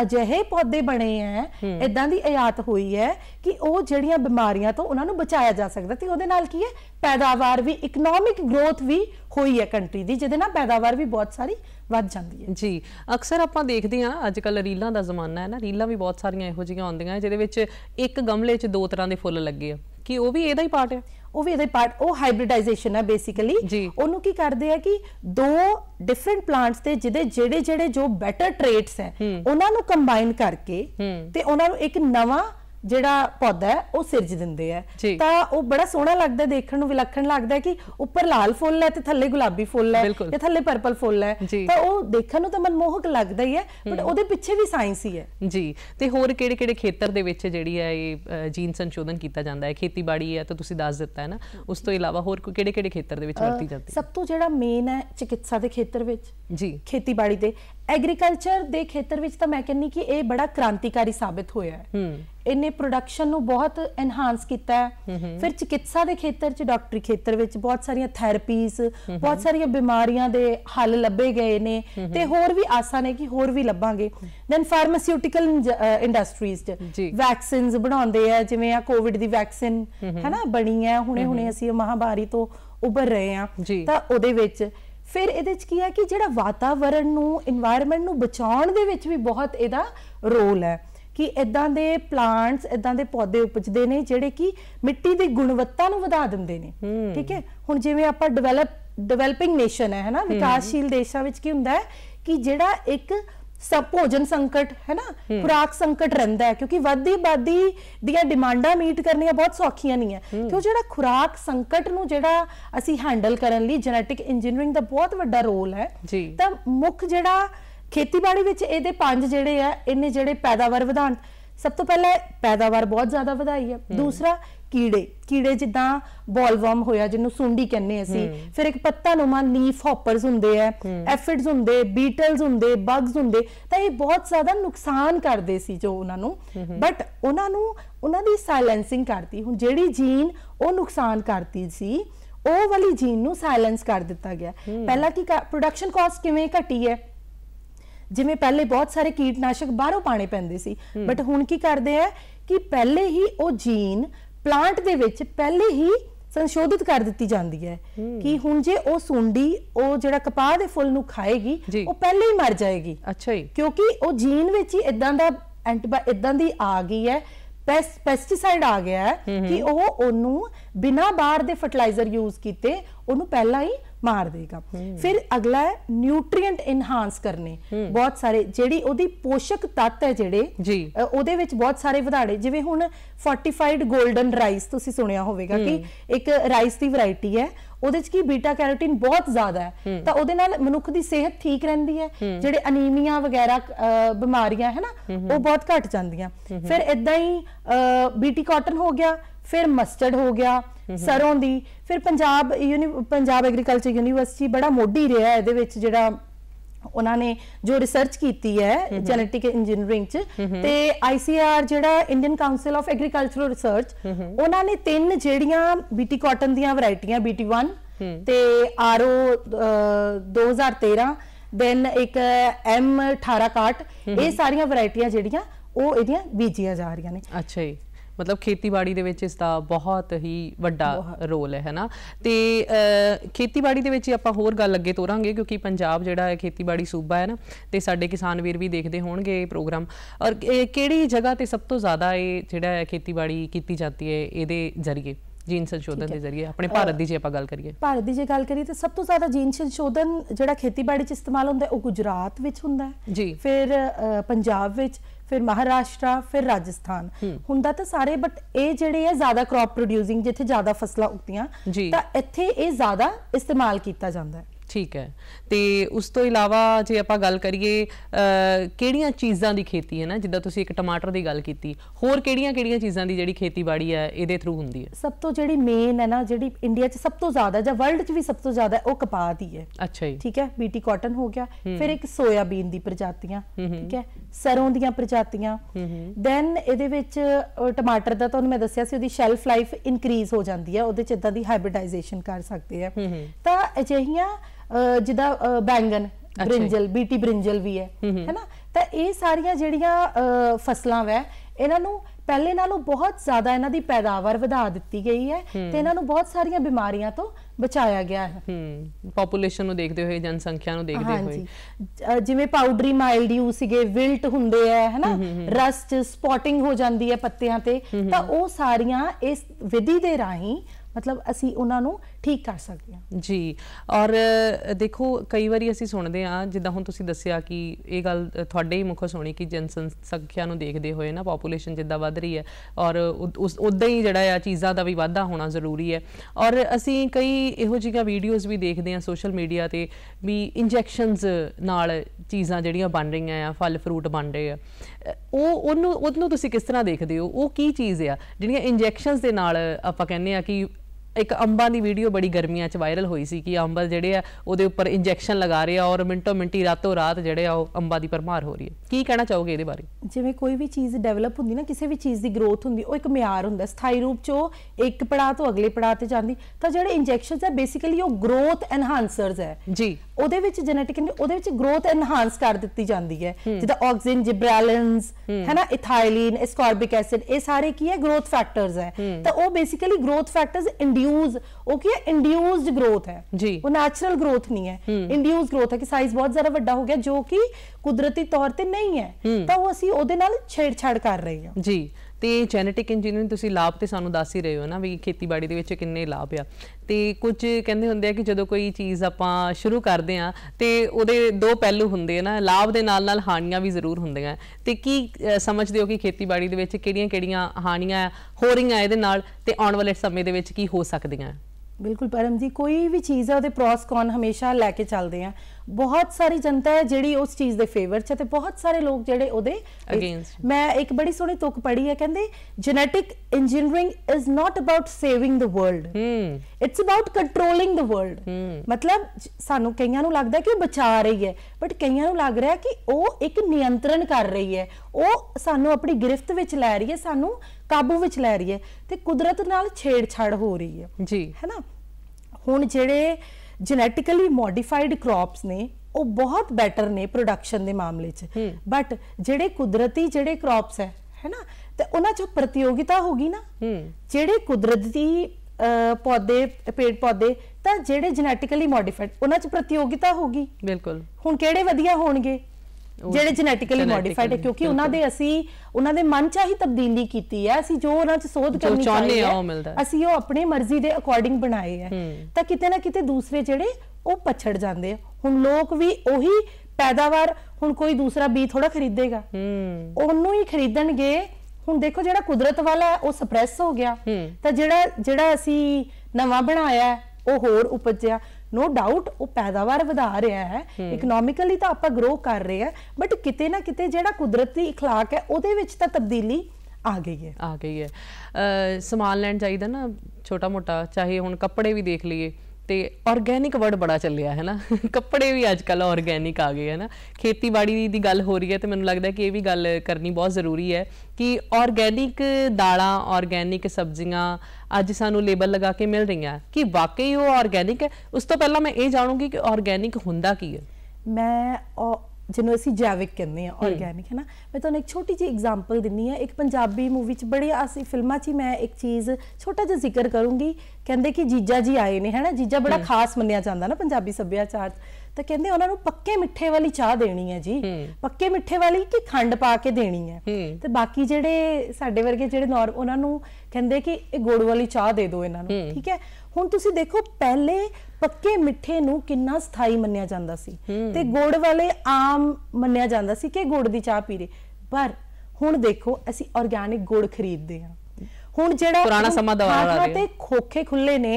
ਅਜਿਹੇ ਪੌਦੇ ਬਣੇ ਐ ਇਦਾਂ ਦੀ ਆਯਾਤ ਹੋਈ ਹੈ ਕਿ ਉਹ ਜਿਹੜੀਆਂ ਬਿਮਾਰੀਆਂ ਤੋਂ ਉਹਨਾਂ ਨੂੰ ਬਚਾਇਆ ਜਾ ਸਕਦਾ ਤੇ ਉਹਦੇ ਨਾਲ ਕੀ ਹੈ ਪੈਦਾਵਾਰ ਵੀ ਇਕਨੋਮਿਕ ਗਰੋਥ ਵੀ ਹੋਈ ਹੈ ਕੰਟਰੀ ਦੀ ਜਿਹਦੇ ਨਾਲ ਪੈਦਾਵਾਰ ਵੀ ਬਹੁਤ ਸਾਰੀ ਵੱਧ ਜਾਂਦੀ ਹੈ ਜੀ ਅਕਸਰ ਆਪਾਂ ਦੇਖਦੇ ਹਾਂ ਅੱਜ ਕੱਲ ਰੀਲਾਂ ਦਾ ਜ਼ਮਾਨਾ ਹੈ ਨਾ ਰੀਲਾਂ ਵੀ ਬਹੁਤ ਸਾਰੀਆਂ ਇਹੋ ਜਿਹੀਆਂ ਆਉਂਦੀਆਂ ਜਿਹਦੇ ਵਿੱਚ ਇੱਕ ਗਮਲੇ 'ਚ ਦੋ ਤਰ੍ਹਾਂ ਦੇ ਫੁੱਲ ਲੱਗੇ ਆ ਕਿ ਉਹ ਵੀ ਇਹਦਾ ਹੀ ਪਾਰਟ ਹੈ ਉਹ ਵੀ ਇਹਦਾ ਹੀ ਪਾਰਟ ਉਹ ਹਾਈਬ੍ਰਿਡਾਈਜੇਸ਼ਨ ਹੈ ਬੇਸਿਕਲੀ ਉਹਨੂੰ ਕੀ ਕਰਦੇ ਆ ਕਿ ਦੋ ਡਿਫਰੈਂਟ ਪਲਾਂਟਸ ਤੇ ਜਿਹਦੇ ਜਿਹੜੇ ਜਿਹੜੇ ਜੋ ਬੈਟਰ ਟ੍ਰੇਟਸ ਹੈ ਉਹਨਾਂ ਨੂੰ ਕੰਬਾਈਨ ਕਰਕੇ ਤੇ ਉਹਨਾਂ ਨੂੰ ਇੱਕ ਨਵਾਂ ਜਿਹੜਾ ਪੌਦਾ ਹੈ ਉਹ ਸਿਰਜ ਦਿੰਦੇ ਆ ਤਾਂ ਉਹ ਬੜਾ ਸੋਹਣਾ ਲੱਗਦਾ ਦੇਖਣ ਨੂੰ ਵਿਲੱਖਣ ਲੱਗਦਾ ਕਿ ਉੱਪਰ ਲਾਲ ਫੁੱਲ ਹੈ ਤੇ ਥੱਲੇ ਗੁਲਾਬੀ ਫੁੱਲ ਹੈ ਤੇ ਥੱਲੇ ਪਰਪਲ ਫੁੱਲ ਹੈ ਤਾਂ ਉਹ ਦੇਖਣ ਨੂੰ ਤਾਂ ਮਨਮੋਹਕ ਲੱਗਦਾ ਹੀ ਹੈ ਬਟ ਉਹਦੇ ਪਿੱਛੇ ਵੀ ਸਾਇੰਸ ਹੀ ਹੈ ਜੀ ਤੇ ਹੋਰ ਕਿਹੜੇ-ਕਿਹੜੇ ਖੇਤਰ ਦੇ ਵਿੱਚ ਜਿਹੜੀ ਹੈ ਇਹ ਜੀਨ ਸੰਸ਼ੋਧਨ ਕੀਤਾ ਜਾਂਦਾ ਹੈ ਖੇਤੀਬਾੜੀ ਹੈ ਤਾਂ ਤੁਸੀਂ ਦੱਸ ਦਿੱਤਾ ਹੈ ਨਾ ਉਸ ਤੋਂ ਇਲਾਵਾ ਹੋਰ ਕਿਹੜੇ-ਕਿਹੜੇ ਖੇਤਰ ਦੇ ਵਿੱਚ ਵਰਤੀ ਜਾਂਦੀ ਹੈ ਸਭ ਤੋਂ ਜਿਹੜਾ ਮੇਨ ਹੈ ਚਿਕਿਤਸਾ ਦੇ ਖੇਤਰ ਵਿੱਚ ਜੀ ਖੇਤੀਬਾੜੀ ਦੇ ਐਗਰੀਕਲਚਰ ਦੇ ਖੇਤਰ ਵਿੱਚ ਤਾਂ ਮੈਂ ਕਹਿੰਨੀ ਕਿ ਇਹ ਬੜਾ ਕ੍ਰਾਂਤੀਕਾਰੀ ਸਾਬਤ ਹੋਇਆ ਹੈ ਇਹਨੇ ਪ੍ਰੋਡਕਸ਼ਨ ਨੂੰ ਬਹੁਤ ਐਨਹਾਂਸ ਕੀਤਾ ਹੈ ਫਿਰ ਚਿਕਿਤਸਾ ਦੇ ਖੇਤਰ 'ਚ ਡਾਕਟਰੀ ਖੇਤਰ ਵਿੱਚ ਬਹੁਤ ਸਾਰੀਆਂ ਥੈਰੇਪੀਜ਼ ਬਹੁਤ ਸਾਰੀਆਂ ਬਿਮਾਰੀਆਂ ਦੇ ਹੱਲ ਲੱਭੇ ਗਏ ਨੇ ਤੇ ਹੋਰ ਵੀ ਆਸਾਂ ਨੇ ਕਿ ਹੋਰ ਵੀ ਲੱਭਾਂਗੇ ਦੈਨ ਫਾਰਮਾਸਿਊਟੀਕਲ ਇੰਡਸਟਰੀਜ਼ 'ਚ ਵੈਕਸੀਨਸ ਬਣਾਉਂਦੇ ਆ ਜਿਵੇਂ ਆ ਕੋਵਿਡ ਦੀ ਵੈਕਸੀਨ ਹੈਨਾ ਬਣੀ ਹੈ ਹੁਣੇ ਹੁਣੇ ਅਸੀਂ ਮਹਾਮਾਰੀ ਤੋਂ ਉੱਭਰ ਰਹੇ ਆ ਤਾਂ ਉਹਦੇ ਵਿੱਚ ਫਿਰ ਇਹਦੇ ਚ ਕੀ ਹੈ ਕਿ ਜਿਹੜਾ ਵਾਤਾਵਰਣ ਨੂੰ এনवायरमेंट ਨੂੰ ਬਚਾਉਣ ਦੇ ਵਿੱਚ ਵੀ ਬਹੁਤ ਇਹਦਾ ਰੋਲ ਹੈ ਕਿ ਇਦਾਂ ਦੇ ਪਲਾਂਟਸ ਇਦਾਂ ਦੇ ਪੌਦੇ ਉਪਜਦੇ ਨੇ ਜਿਹੜੇ ਕਿ ਮਿੱਟੀ ਦੀ ਗੁਣਵੱਤਾ ਨੂੰ ਵਧਾ ਦਿੰਦੇ ਨੇ ਠੀਕ ਹੈ ਹੁਣ ਜਿਵੇਂ ਆਪਾਂ ਡਿਵੈਲਪ ਡਿਵੈਲਪਿੰਗ ਨੇਸ਼ਨ ਹੈ ਹੈਨਾ ਵਿਕਾਸਸ਼ੀਲ ਦੇਸ਼ਾਂ ਵਿੱਚ ਕੀ ਹੁੰਦਾ ਹੈ ਕਿ ਜਿਹੜਾ ਇੱਕ ਸਭ ਭੋਜਨ ਸੰਕਟ ਹੈ ਨਾ ਖੁਰਾਕ ਸੰਕਟ ਰਹਿੰਦਾ ਹੈ ਕਿਉਂਕਿ ਵੱਧਦੀ ਬਾਦੀ ਦੀਆਂ ਡਿਮਾਂਡਾਂ ਮੀਟ ਕਰਨੀਆਂ ਬਹੁਤ ਸੌਖੀਆਂ ਨਹੀਂ ਹੈ ਕਿਉਂ ਜਿਹੜਾ ਖੁਰਾਕ ਸੰਕਟ ਨੂੰ ਜਿਹੜਾ ਅਸੀਂ ਹੈਂਡਲ ਕਰਨ ਲਈ ਜੈਨੇਟਿਕ ਇੰਜੀਨੀਅਰਿੰਗ ਦਾ ਬਹੁਤ ਵੱਡਾ ਰੋਲ ਹੈ ਤਾਂ ਮੁੱਖ ਜਿਹੜਾ ਖੇਤੀਬਾੜੀ ਵਿੱਚ ਇਹਦੇ ਪੰਜ ਜਿਹੜੇ ਆ ਇਹਨੇ ਜਿਹੜੇ ਪੈਦਾਵਾਰ ਵਧਾਉਣ ਸਭ ਤੋਂ ਪਹਿਲਾਂ ਪੈਦਾਵਾਰ ਬਹੁਤ ਜ਼ਿਆਦਾ ਵਧਾਈ ਹੈ ਦੂਸਰਾ ਕੀੜੇ ਕੀੜੇ ਜਿੱਦਾਂ ਬੋਲਵਰਮ ਹੋਇਆ ਜਿਹਨੂੰ ਸੁੰਡੀ ਕਹਿੰਦੇ ਅਸੀਂ ਫਿਰ ਇੱਕ ਪੱਤਾਨੁਮਾ ਲੀਫ ਹੌਪਰਸ ਹੁੰਦੇ ਆ ਐਫਿਡਸ ਹੁੰਦੇ ਬੀਟਲਸ ਹੁੰਦੇ ਬੱਗਸ ਹੁੰਦੇ ਤਾਂ ਇਹ ਬਹੁਤ ਜ਼ਿਆਦਾ ਨੁਕਸਾਨ ਕਰਦੇ ਸੀ ਜੋ ਉਹਨਾਂ ਨੂੰ ਬਟ ਉਹਨਾਂ ਨੂੰ ਉਹਨਾਂ ਦੀ ਸਾਇਲੈਂਸਿੰਗ ਕਰਤੀ ਹੁਣ ਜਿਹੜੀ ਜੀਨ ਉਹ ਨੁਕਸਾਨ ਕਰਤੀ ਸੀ ਉਹ ਵਾਲੀ ਜੀਨ ਨੂੰ ਸਾਇਲੈਂਸ ਕਰ ਦਿੱਤਾ ਗਿਆ ਪਹਿਲਾਂ ਕੀ ਪ੍ਰੋਡਕਸ਼ਨ ਕਾਸਟ ਕਿਵੇਂ ਘਟੀ ਹੈ ਜਿਵੇਂ ਪਹਿਲੇ ਬਹੁਤ ਸਾਰੇ ਕੀਟਨਾਸ਼ਕ ਬਾਹਰੋਂ ਪਾਣੇ ਪੈਂਦੇ ਸੀ ਬਟ ਹੁਣ ਕੀ ਕਰਦੇ ਆ ਕਿ ਪਹਿਲੇ ਹੀ ਉਹ ਜੀਨ ਪਲਾਂਟ ਦੇ ਵਿੱਚ ਪਹਿਲੇ ਹੀ ਸੰਸ਼ੋਧਿਤ ਕਰ ਦਿੱਤੀ ਜਾਂਦੀ ਹੈ ਕਿ ਹੁਣ ਜੇ ਉਹ ਸੁੰਡੀ ਉਹ ਜਿਹੜਾ ਕਪਾਹ ਦੇ ਫੁੱਲ ਨੂੰ ਖਾਏਗੀ ਉਹ ਪਹਿਲੇ ਹੀ ਮਰ ਜਾਏਗੀ ਅੱਛਾ ਜੀ ਕਿਉਂਕਿ ਉਹ ਜੀਨ ਵਿੱਚ ਹੀ ਇਦਾਂ ਦਾ ਐਂਟੀਬਾਇ ਇਦਾਂ ਦੀ ਆ ਗਈ ਹੈ ਪੈਸਟੀਸਾਈਡ ਆ ਗਿਆ ਹੈ ਕਿ ਉਹ ਉਹਨੂੰ ਬਿਨਾ ਬਾਹਰ ਦੇ ਫਰਟੀਲਾਈਜ਼ਰ ਯੂਜ਼ ਕੀਤੇ ਉਹਨੂੰ ਪਹਿਲਾਂ ਹੀ ਮਾਰ ਦੇਗਾ ਫਿਰ ਅਗਲਾ ਹੈ ਨਿਊਟ੍ਰੀਐਂਟ ਇਨਹਾਂਸ ਕਰਨੇ ਬਹੁਤ ਸਾਰੇ ਜਿਹੜੀ ਉਹਦੀ ਪੋਸ਼ਕ ਤੱਤ ਹੈ ਜਿਹੜੇ ਉਹਦੇ ਵਿੱਚ ਬਹੁਤ ਸਾਰੇ ਵਧਾੜੇ ਜਿਵੇਂ ਹੁਣ ਫੋਰਟੀਫਾਈਡ 골ਡਨ ਰਾਈਸ ਤੁਸੀਂ ਸੁਣਿਆ ਹੋਵੇਗਾ ਕਿ ਇੱਕ ਰਾਈਸ ਦੀ ਵੈਰਾਈਟੀ ਹੈ ਉਹਦੇ ਚ ਕੀ ਬੀਟਾ ਕੈਰੋਟਿਨ ਬਹੁਤ ਜ਼ਿਆਦਾ ਹੈ ਤਾਂ ਉਹਦੇ ਨਾਲ ਮਨੁੱਖ ਦੀ ਸਿਹਤ ਠੀਕ ਰਹਿੰਦੀ ਹੈ ਜਿਹੜੇ ਅਨੀਮੀਆ ਵਗੈਰਾ ਬਿਮਾਰੀਆਂ ਹੈ ਨਾ ਉਹ ਬਹੁਤ ਘਟ ਜਾਂਦੀਆਂ ਫਿਰ ਇਦਾਂ ਹੀ ਬੀਟੀ ਕਾਟਨ ਹੋ ਗਿਆ ਫਿਰ ਮਸਟਰਡ ਹੋ ਗਿਆ ਸਰੋਂ ਦੀ ਫਿਰ ਪੰਜਾਬ ਪੰਜਾਬ ਐਗਰੀਕਲਚਰ ਯੂਨੀਵਰਸਿਟੀ ਬੜਾ ਮੋਢੀ ਰਿਹਾ ਇਹਦੇ ਵਿੱਚ ਜਿਹੜਾ ਉਹਨਾਂ ਨੇ ਜੋ ਰਿਸਰਚ ਕੀਤੀ ਹੈ ਜੈਨੇਟਿਕ ਇੰਜੀਨੀਅਰਿੰਗ ਚ ਤੇ ਆਈਸੀਆਰ ਜਿਹੜਾ Indian council of agricultural research ਉਹਨਾਂ ਨੇ ਤਿੰਨ ਜਿਹੜੀਆਂ ਬੀਟੀ ਕਾਟਨ ਦੀਆਂ ਵੈਰਾਈਟੀਆਂ ਬੀਟੀ 1 ਤੇ ਆਰਓ 2013 ਦੈਨ ਇੱਕ ਐਮ 18 ਕਾਟ ਇਹ ਸਾਰੀਆਂ ਵੈਰਾਈਟੀਆਂ ਜਿਹੜੀਆਂ ਉਹ ਇਹਦੀਆਂ ਬੀਜੀਆਂ ਜਾ ਰਹੀਆਂ ਨੇ ਅੱਛਾ ਜੀ ਮਤਲਬ ਖੇਤੀਬਾੜੀ ਦੇ ਵਿੱਚ ਇਸ ਦਾ ਬਹੁਤ ਹੀ ਵੱਡਾ ਰੋਲ ਹੈ ਹੈਨਾ ਤੇ ਖੇਤੀਬਾੜੀ ਦੇ ਵਿੱਚ ਆਪਾਂ ਹੋਰ ਗੱਲ ਅੱਗੇ ਤੋਰਾਂਗੇ ਕਿਉਂਕਿ ਪੰਜਾਬ ਜਿਹੜਾ ਹੈ ਖੇਤੀਬਾੜੀ ਸੂਬਾ ਹੈ ਨਾ ਤੇ ਸਾਡੇ ਕਿਸਾਨ ਵੀਰ ਵੀ ਦੇਖਦੇ ਹੋਣਗੇ ਇਹ ਪ੍ਰੋਗਰਾਮ ਔਰ ਕਿਹੜੀ ਜਗ੍ਹਾ ਤੇ ਸਭ ਤੋਂ ਜ਼ਿਆਦਾ ਇਹ ਜਿਹੜਾ ਹੈ ਖੇਤੀਬਾੜੀ ਕੀਤੀ ਜਾਂਦੀ ਹੈ ਇਹਦੇ ਜ਼ਰੀਏ ਜੀਨ ਸੰਸ਼ੋਧਨ ਦੇ ਜ਼ਰੀਏ ਆਪਣੇ ਭਾਰਤ ਦੀ ਜੇ ਆਪਾਂ ਗੱਲ ਕਰੀਏ ਭਾਰਤ ਦੀ ਜੇ ਗੱਲ ਕਰੀਏ ਤਾਂ ਸਭ ਤੋਂ ਜ਼ਿਆਦਾ ਜੀਨ ਸੰਸ਼ੋਧਨ ਜਿਹੜਾ ਖੇਤੀਬਾੜੀ 'ਚ ਇਸਤੇਮਾਲ ਹੁੰਦਾ ਉਹ ਗੁਜਰਾਤ ਵਿੱਚ ਹੁੰਦਾ ਹੈ ਜੀ ਫਿਰ ਪੰਜਾਬ ਵਿੱਚ ਫਿਰ ਮਹਾਰਾਸ਼ਟਰ ਫਿਰ ਰਾਜਸਥਾਨ ਹੁੰਦਾ ਤਾਂ ਸਾਰੇ ਬਟ ਇਹ ਜਿਹੜੇ ਆ ਜ਼ਿਆਦਾ ਕ੍ਰੌਪ ਪ੍ਰੋਡਿਊਸਿੰਗ ਜਿੱਥੇ ਜ਼ਿਆਦਾ ਫਸਲਾਂ ਉਗਦੀਆਂ ਤਾਂ ਇੱਥੇ ਇਹ ਜ਼ਿਆਦਾ ਇਸਤੇਮਾਲ ਕੀਤਾ ਜਾਂਦਾ ਹੈ ਠੀਕ ਹੈ ਤੇ ਉਸ ਤੋਂ ਇਲਾਵਾ ਜੇ ਆਪਾਂ ਗੱਲ ਕਰੀਏ ਕਿਹੜੀਆਂ ਚੀਜ਼ਾਂ ਦੀ ਖੇਤੀ ਹੈ ਨਾ ਜਿੱਦਾਂ ਤੁਸੀਂ ਇੱਕ ਟਮਾਟਰ ਦੀ ਗੱਲ ਕੀਤੀ ਹੋਰ ਕਿਹੜੀਆਂ-ਕਿਹੜੀਆਂ ਚੀਜ਼ਾਂ ਦੀ ਜਿਹੜੀ ਖੇਤੀਬਾੜੀ ਹੈ ਇਹਦੇ ਥਰੂ ਹੁੰਦੀ ਹੈ ਸਭ ਤੋਂ ਜਿਹੜੀ ਮੇਨ ਹੈ ਨਾ ਜਿਹੜੀ ਇੰਡੀਆ 'ਚ ਸਭ ਤੋਂ ਜ਼ਿਆਦਾ ਜਾਂ ਵਰਲਡ 'ਚ ਵੀ ਸਭ ਤੋਂ ਜ਼ਿਆਦਾ ਉਹ ਕਪਾਹ ਦੀ ਹੈ ਅੱਛਾ ਜੀ ਠੀਕ ਹੈ ਬੀਟੀ ਕਾਟਨ ਹੋ ਗਿਆ ਫਿਰ ਇੱਕ ਸੋਇਆਬੀਨ ਦੀ ਪ੍ਰਜਾਤੀਆਂ ਠੀਕ ਹੈ ਸਰੋਂ ਦੀਆਂ ਪ੍ਰਜਾਤੀਆਂ ਦੈਨ ਇਹਦੇ ਵਿੱਚ ਟਮਾਟਰ ਦਾ ਤੁਹਾਨੂੰ ਮੈਂ ਦੱਸਿਆ ਸੀ ਉਹਦੀ ਸ਼ੈਲਫ ਲਾਈਫ ਇਨਕਰੀਜ਼ ਹੋ ਜਾਂਦੀ ਹੈ ਉਹਦੇ 'ਚ ਇਦਾਂ ਦੀ ਹਾਈਬ੍ਰਿਡਾਈਜੇਸ਼ਨ ਕਰ ਸਕਦੇ ਆ ਤਾਂ ਅਜਿਹੀਆਂ ਜਿਹਦਾ ਬੈਂਗਨ ਬ੍ਰਿੰਜਲ ਬੀਟੀ ਬ੍ਰਿੰਜਲ ਵੀ ਹੈ ਹੈਨਾ ਤਾਂ ਇਹ ਸਾਰੀਆਂ ਜਿਹੜੀਆਂ ਫਸਲਾਂ ਵੈ ਇਹਨਾਂ ਨੂੰ ਪਹਿਲੇ ਨਾਲੋਂ ਬਹੁਤ ਜ਼ਿਆਦਾ ਇਹਨਾਂ ਦੀ ਪੈਦਾਵਾਰ ਵਧਾ ਦਿੱਤੀ ਗਈ ਹੈ ਤੇ ਇਹਨਾਂ ਨੂੰ ਬਹੁਤ ਸਾਰੀਆਂ ਬਿਮਾਰੀਆਂ ਤੋਂ ਬਚਾਇਆ ਗਿਆ ਹੈ ਹਮ ਪੋਪੂਲੇਸ਼ਨ ਨੂੰ ਦੇਖਦੇ ਹੋਏ ਜਨਸੰਖਿਆ ਨੂੰ ਦੇਖਦੇ ਹੋਏ ਜਿਵੇਂ ਪਾਊਡਰੀ ਮਾਈਲਡਿਊ ਸੀਗੇ ਵਿਲਟ ਹੁੰਦੇ ਆ ਹੈਨਾ ਰਸਟ ਸਪੋਟਿੰਗ ਹੋ ਜਾਂਦੀ ਹੈ ਪੱਤਿਆਂ ਤੇ ਤਾਂ ਉਹ ਸਾਰੀਆਂ ਇਸ ਵਿਧੀ ਦੇ ਰਾਹੀਂ ਮਤਲਬ ਅਸੀਂ ਉਹਨਾਂ ਨੂੰ ਠੀਕ ਕਰ ਸਕਦੇ ਹਾਂ ਜੀ ਔਰ ਦੇਖੋ ਕਈ ਵਾਰੀ ਅਸੀਂ ਸੁਣਦੇ ਆ ਜਿੱਦਾਂ ਹੁਣ ਤੁਸੀਂ ਦੱਸਿਆ ਕਿ ਇਹ ਗੱਲ ਤੁਹਾਡੇ ਹੀ ਮੁਖੋਂ ਸੁਣੀ ਕਿ ਜਨਸੰਖਿਆ ਨੂੰ ਦੇਖਦੇ ਹੋਏ ਨਾ ਪੋਪੂਲੇਸ਼ਨ ਜਿੱਦਾਂ ਵੱਧ ਰਹੀ ਹੈ ਔਰ ਉਸ ਉਦਾਂ ਹੀ ਜਿਹੜਾ ਆ ਚੀਜ਼ਾਂ ਦਾ ਵੀ ਵਾਧਾ ਹੋਣਾ ਜ਼ਰੂਰੀ ਹੈ ਔਰ ਅਸੀਂ ਕਈ ਇਹੋ ਜਿਹੀਆਂ ਵੀਡੀਓਜ਼ ਵੀ ਦੇਖਦੇ ਆ ਸੋਸ਼ਲ ਮੀਡੀਆ ਤੇ ਵੀ ਇੰਜੈਕਸ਼ਨਸ ਨਾਲ ਚੀਜ਼ਾਂ ਜਿਹੜੀਆਂ ਬਣ ਰਹੀਆਂ ਆ ਫਲ ਫਰੂਟ ਬਣ ਰਹੇ ਆ ਉਹ ਉਹਨੂੰ ਉਹਨੂੰ ਤੁਸੀਂ ਕਿਸ ਤਰ੍ਹਾਂ ਦੇਖਦੇ ਹੋ ਉਹ ਕੀ ਚੀਜ਼ ਆ ਜਿਹੜੀਆਂ ਇੰਜੈਕਸ਼ਨਸ ਦੇ ਨਾਲ ਆਪਾਂ ਕਹਿੰਦੇ ਆ ਕਿ ਇੱਕ ਅੰਬਾਂ ਦੀ ਵੀਡੀਓ ਬੜੀ ਗਰਮੀਆਂ 'ਚ ਵਾਇਰਲ ਹੋਈ ਸੀ ਕਿ ਅੰਬ ਜਿਹੜੇ ਆ ਉਹਦੇ ਉੱਪਰ ਇੰਜੈਕਸ਼ਨ ਲਗਾ ਰਹੇ ਆ ਔਰ ਮਿੰਟੋ ਮਿੰਟੀ ਰਾਤੋਂ ਰਾਤ ਜਿਹੜੇ ਆ ਉਹ ਅੰਬਾਂ ਦੀ ਪਰਮਾਰ ਹੋ ਰਹੀ ਹੈ ਕੀ ਕਹਿਣਾ ਚਾਹੋਗੇ ਇਹਦੇ ਬਾਰੇ ਜਿਵੇਂ ਕੋਈ ਵੀ ਚੀਜ਼ ਡਿਵੈਲਪ ਹੁੰਦੀ ਨਾ ਕਿਸੇ ਵੀ ਚੀਜ਼ ਦੀ ਗਰੋਥ ਹੁੰਦੀ ਉਹ ਇੱਕ ਮਿਆਰ ਹੁੰਦਾ ਸਥਾਈ ਰੂਪ 'ਚ ਉਹ ਇੱਕ ਪੜਾਅ ਤੋਂ ਅਗਲੇ ਪੜਾਅ ਤੇ ਜਾਂਦੀ ਤਾਂ ਜਿਹੜੇ ਇੰਜੈਕਸ਼ਨਸ ਆ ਬੇਸਿਕਲੀ ਉਹ ਗਰੋਥ ਐਨਹਾਂਸਰਸ ਹੈ ਜੀ ਉਹਦੇ ਵਿੱਚ ਜੈਨੇਟਿਕ ਉਹਦੇ ਵਿੱਚ ਗਰੋਥ ਐਨਹਾਂਸ ਕਰ ਦਿੱਤੀ ਜਾਂਦੀ ਹੈ ਜਿਦਾ ਆਕਸੀਜਨ ਜਿਬਰੈਲਿਨਸ ਹੈਨਾ ਇਥਾਈਲਿਨ ਐਸਕੋਰਬਿਕ ਐਸਿਡ ਇਹ ਸਾਰੇ ਕੀ ਹੈ ਗਰੋਥ ਫੈਕਟਰਸ ਹੈ ਤਾਂ ਉਹ ਬੇਸਿਕਲੀ ਗਰੋਥ ਫੈਕਟਰਸ ਇੰਡਿਊਸ ਉਹ ਕੀ ਹੈ ਇੰਡਿਊਸਡ ਗਰੋਥ ਹੈ ਉਹ ਨੈਚੁਰਲ ਗਰੋਥ ਨਹੀਂ ਹੈ ਇੰਡਿਊਸ ਗਰੋਥ ਹੈ ਕਿ ਸਾਈਜ਼ ਬਹੁਤ ਜ਼ਿਆਦਾ ਵੱਡਾ ਹੋ ਗਿਆ ਜੋ ਕਿ ਕੁਦਰਤੀ ਤੌਰ ਤੇ ਨਹੀਂ ਹੈ ਤਾਂ ਉਹ ਅਸੀਂ ਉਹਦੇ ਨਾਲ ਛੇੜਛਾੜ ਕਰ ਰਹੇ ਹਾਂ ਜੀ ਤੇ ਜੈਨੇਟਿਕ ਇੰਜੀਨੀਅਰਿੰਗ ਤੁਸੀਂ ਲਾਭ ਤੇ ਸਾਨੂੰ ਦੱਸ ਹੀ ਰਹੇ ਹੋ ਨਾ ਵੀ ਖੇਤੀਬਾੜੀ ਦੇ ਵਿੱਚ ਕਿੰਨੇ ਲਾਭ ਆ ਤੇ ਕੁਝ ਕਹਿੰਦੇ ਹੁੰਦੇ ਆ ਕਿ ਜਦੋਂ ਕੋਈ ਚੀਜ਼ ਆਪਾਂ ਸ਼ੁਰੂ ਕਰਦੇ ਆ ਤੇ ਉਹਦੇ ਦੋ ਪਹਿਲੂ ਹੁੰਦੇ ਆ ਨਾ ਲਾਭ ਦੇ ਨਾਲ ਨਾਲ ਹਾਨੀਆਂ ਵੀ ਜ਼ਰੂਰ ਹੁੰਦੀਆਂ ਤੇ ਕੀ ਸਮਝਦੇ ਹੋ ਕਿ ਖੇਤੀਬਾੜੀ ਦੇ ਵਿੱਚ ਕਿਹੜੀਆਂ-ਕਿਹੜੀਆਂ ਹਾਨੀਆਂ ਹੋ ਰਹੀਆਂ ਇਹਦੇ ਨਾਲ ਤੇ ਆਉਣ ਵਾਲੇ ਸਮੇਂ ਦੇ ਵਿੱਚ ਕੀ ਹੋ ਸਕਦੀਆਂ ਬਿਲਕੁਲ ਪਰਮ ਜੀ ਕੋਈ ਵੀ ਚੀਜ਼ ਆ ਉਹਦੇ ਪ੍ਰੋਸ ਕੌਨ ਹਮੇਸ਼ਾ ਲੈ ਕੇ ਚੱਲਦੇ ਆ ਬਹੁਤ ਸਾਰੀ ਜਨਤਾ ਹੈ ਜਿਹੜੀ ਉਸ ਚੀਜ਼ ਦੇ ਫੇਵਰ 'ਚ ਤੇ ਬਹੁਤ ਸਾਰੇ ਲੋਕ ਜਿਹੜੇ ਉਹਦੇ ਅਗੇਂਸਟ ਮੈਂ ਇੱਕ ਬੜੀ ਸੋਹਣੀ ਤੁਕ ਪੜ੍ਹੀ ਹੈ ਕਹਿੰਦੇ genetic engineering is not about saving the world it's about controlling the world ਮਤਲਬ ਸਾਨੂੰ ਕਈਆਂ ਨੂੰ ਲੱਗਦਾ ਕਿ ਉਹ ਬਚਾ ਰਹੀ ਹੈ ਬਟ ਕਈਆਂ ਨੂੰ ਲੱਗ ਰਿਹਾ ਕਿ ਉਹ ਇੱਕ ਨਿਯੰਤਰਣ ਕਰ ਰਹੀ ਹੈ ਉਹ ਸਾਨੂੰ ਆਪਣੀ ਗ੍ਰਿਫਤ ਵਿੱਚ ਲੈ ਰਹੀ ਹੈ ਸਾਨੂੰ ਕਾਬੂ ਵਿੱਚ ਲੈ ਰਹੀ ਹੈ ਤੇ ਕੁਦਰਤ ਨਾਲ ਛੇੜਛਾੜ ਹੋ ਰਹੀ ਹੈ ਜੀ ਹੈਨਾ ਹੁਣ ਜਿਹੜੇ ਜੈਨੇਟਿਕਲੀ ਮੋਡੀਫਾਈਡ ਕ੍ਰੌਪਸ ਨੇ ਉਹ ਬਹੁਤ ਬੈਟਰ ਨੇ ਪ੍ਰੋਡਕਸ਼ਨ ਦੇ ਮਾਮਲੇ 'ਚ ਬਟ ਜਿਹੜੇ ਕੁਦਰਤੀ ਜਿਹੜੇ ਕ੍ਰੌਪਸ ਹੈ ਹੈਨਾ ਤੇ ਉਹਨਾਂ 'ਚ ਪ੍ਰਤੀਯੋਗਿਤਾ ਹੋਗੀ ਨਾ ਜਿਹੜੇ ਕੁਦਰਤੀ ਪੌਦੇ ਪੇੜ ਪੌਦੇ ਤਾਂ ਜਿਹੜੇ ਜੈਨੇਟਿਕਲੀ ਮੋਡੀਫਾਈਡ ਉਹਨਾਂ 'ਚ ਪ੍ਰਤੀਯੋਗਿਤਾ ਹੋਗੀ ਬਿਲਕੁਲ ਹੁਣ ਕਿਹੜੇ ਵਧੀਆ ਹੋਣਗੇ ਜਿਹੜੇ ਜੈਨੇਟਿਕਲੀ ਮੋਡੀਫਾਈਡ ਹੈ ਕਿਉਂਕਿ ਉਹਨਾਂ ਦੇ ਅਸੀਂ ਉਹਨਾਂ ਦੇ ਮਨ ਚਾਹੀ ਤਬਦੀਲੀ ਕੀਤੀ ਹੈ ਅਸੀਂ ਜੋ ਉਹਨਾਂ 'ਚ ਸੋਧ ਕਰਨੀ ਚਾਹੀਦੀ ਹੈ ਅਸੀਂ ਉਹ ਆਪਣੇ ਮਰਜ਼ੀ ਦੇ ਅਕੋਰਡਿੰਗ ਬਣਾਏ ਹੈ ਤਾਂ ਕਿਤੇ ਨਾ ਕਿਤੇ ਦੂਸਰੇ ਜਿਹੜੇ ਉਹ ਪਛੜ ਜਾਂਦੇ ਆ ਹੁਣ ਲੋਕ ਵੀ ਉਹੀ ਪੈਦਾਵਾਰ ਹੁਣ ਕੋਈ ਦੂਸਰਾ ਬੀ ਥੋੜਾ ਖਰੀਦੇਗਾ ਉਹਨੂੰ ਹੀ ਖਰੀਦਣਗੇ ਹੁਣ ਦੇਖੋ ਜਿਹੜਾ ਕੁਦਰਤ ਵਾਲਾ ਹੈ ਉਹ ਸਪਰੈਸ ਹੋ ਗਿਆ ਤਾਂ ਜਿਹੜਾ ਜਿਹੜਾ ਅਸੀਂ ਨਵਾਂ ਬਣਾਇਆ ਉਹ ਹੋਰ ਉਪਜਿਆ ਨੋ ਡਾਊਟ ਉਹ ਪੈਦਾਵਾਰ ਵਧਾ ਰਿਹਾ ਹੈ ਇਕਨੋਮਿਕਲੀ ਤਾਂ ਆਪਾਂ ਗਰੋ ਕਰ ਰਹੇ ਆ ਬਟ ਕਿਤੇ ਨਾ ਕਿਤੇ ਜਿਹੜਾ ਕੁਦਰਤੀ اخلاق ਹੈ ਉਹਦੇ ਵਿੱਚ ਤਾਂ ਤਬਦੀਲੀ ਆ ਗਈ ਹੈ ਆ ਗਈ ਹੈ ਸਮਾਨ ਲੈਣ ਚਾਹੀਦਾ ਨਾ ਛੋਟਾ ਮੋਟਾ ਚਾਹੇ ਹੁਣ ਕੱਪੜੇ ਵੀ ਦੇਖ ਲਈਏ ਤੇ ਆਰਗੇਨਿਕ ਵਰਡ ਬੜਾ ਚੱਲਿਆ ਹੈ ਨਾ <laughs> ਕੱਪੜੇ ਵੀ ਅੱਜ ਕੱਲ ਆਰਗੇਨਿਕ ਆ ਗਏ ਹੈ ਨਾ ਖੇਤੀਬਾੜੀ ਦੀ ਗੱਲ ਹੋ ਰਹੀ ਹੈ ਤੇ ਮੈਨੂੰ ਲੱਗਦਾ ਹੈ ਕਿ ਇਹ ਵੀ ਗੱਲ ਕਰਨੀ ਬਹੁਤ ਜ਼ਰੂਰੀ ਹੈ ਕਿ ਆਰਗੇਨਿਕ ਦਾਲਾਂ ਆਰਗੇਨਿਕ ਸਬਜ਼ੀਆਂ ਅੱਜ ਸਾਨੂੰ ਲੇਬਲ ਲਗਾ ਕੇ ਮਿਲ ਰਹੀਆਂ ਕਿ ਵਾਕਈ ਉਹ ਆਰਗੈਨਿਕ ਹੈ ਉਸ ਤੋਂ ਪਹਿਲਾਂ ਮੈਂ ਇਹ ਜਾਣੂਗੀ ਕਿ ਆਰਗੈਨਿਕ ਹੁੰਦਾ ਕੀ ਹੈ ਮੈਂ ਜਿਹਨੂੰ ਅਸੀਂ ਜੈਵਿਕ ਕਹਿੰਦੇ ਆ ਆਰਗੈਨਿਕ ਹੈ ਨਾ ਮੈਂ ਤੁਹਾਨੂੰ ਇੱਕ ਛੋਟੀ ਜਿਹੀ ਐਗਜ਼ਾਮਪਲ ਦਿੰਨੀ ਆ ਇੱਕ ਪੰਜਾਬੀ ਮੂਵੀ ਚ ਬੜੀ ਆਸੀ ਫਿਲਮਾਂ 'ਚ ਮੈਂ ਇੱਕ ਚੀਜ਼ ਛੋਟਾ ਜਿਹਾ ਜ਼ਿਕਰ ਕਰੂੰਗੀ ਕਹਿੰਦੇ ਕਿ ਜੀਜਾ ਜੀ ਆਏ ਨੇ ਹੈ ਨਾ ਜੀਜਾ ਬੜਾ ਖਾਸ ਮੰਨਿਆ ਜਾਂਦਾ ਨਾ ਪੰਜਾਬੀ ਸੱਭਿਆਚਾਰ 'ਚ ਤਾਂ ਕਹਿੰਦੇ ਉਹਨਾਂ ਨੂੰ ਪੱਕੇ ਮਿੱਠੇ ਵਾਲੀ ਚਾਹ ਦੇਣੀ ਹੈ ਜੀ ਪੱਕੇ ਮਿੱਠੇ ਵਾਲੀ ਕਿ ਖੰਡ ਪਾ ਕੇ ਦੇਣੀ ਹੈ ਤੇ ਬਾਕੀ ਜਿਹੜੇ ਸਾਡੇ ਵਰਗੇ ਜਿਹੜੇ ਨੌਰ ਉਹਨਾਂ ਨੂੰ ਕਹਿੰਦੇ ਕਿ ਇਹ ਗੁੜ ਵਾਲੀ ਚਾਹ ਦੇ ਦਿਓ ਇਹਨਾਂ ਨੂੰ ਠੀਕ ਹੈ ਹੁਣ ਤੁਸੀਂ ਦੇਖੋ ਪਹਿਲੇ ਪੱਕੇ ਮਿੱਠੇ ਨੂੰ ਕਿੰਨਾ ਸਥਾਈ ਮੰਨਿਆ ਜਾਂਦਾ ਸੀ ਤੇ ਗੁੜ ਵਾਲੇ ਆਮ ਮੰਨਿਆ ਜਾਂਦਾ ਸੀ ਕਿ ਗੁੜ ਦੀ ਚਾਹ ਪੀਰੇ ਪਰ ਹੁਣ ਦੇਖੋ ਅਸੀਂ ਆਰਗੈਨਿਕ ਗੁੜ ਖਰੀਦਦੇ ਹਾਂ ਹੁਣ ਜਿਹੜਾ ਪੁਰਾਣਾ ਸਮਾਂ ਵਾਲਾ ਰਿਹਾ ਤੇ ਖੋਖੇ ਖੁੱਲੇ ਨੇ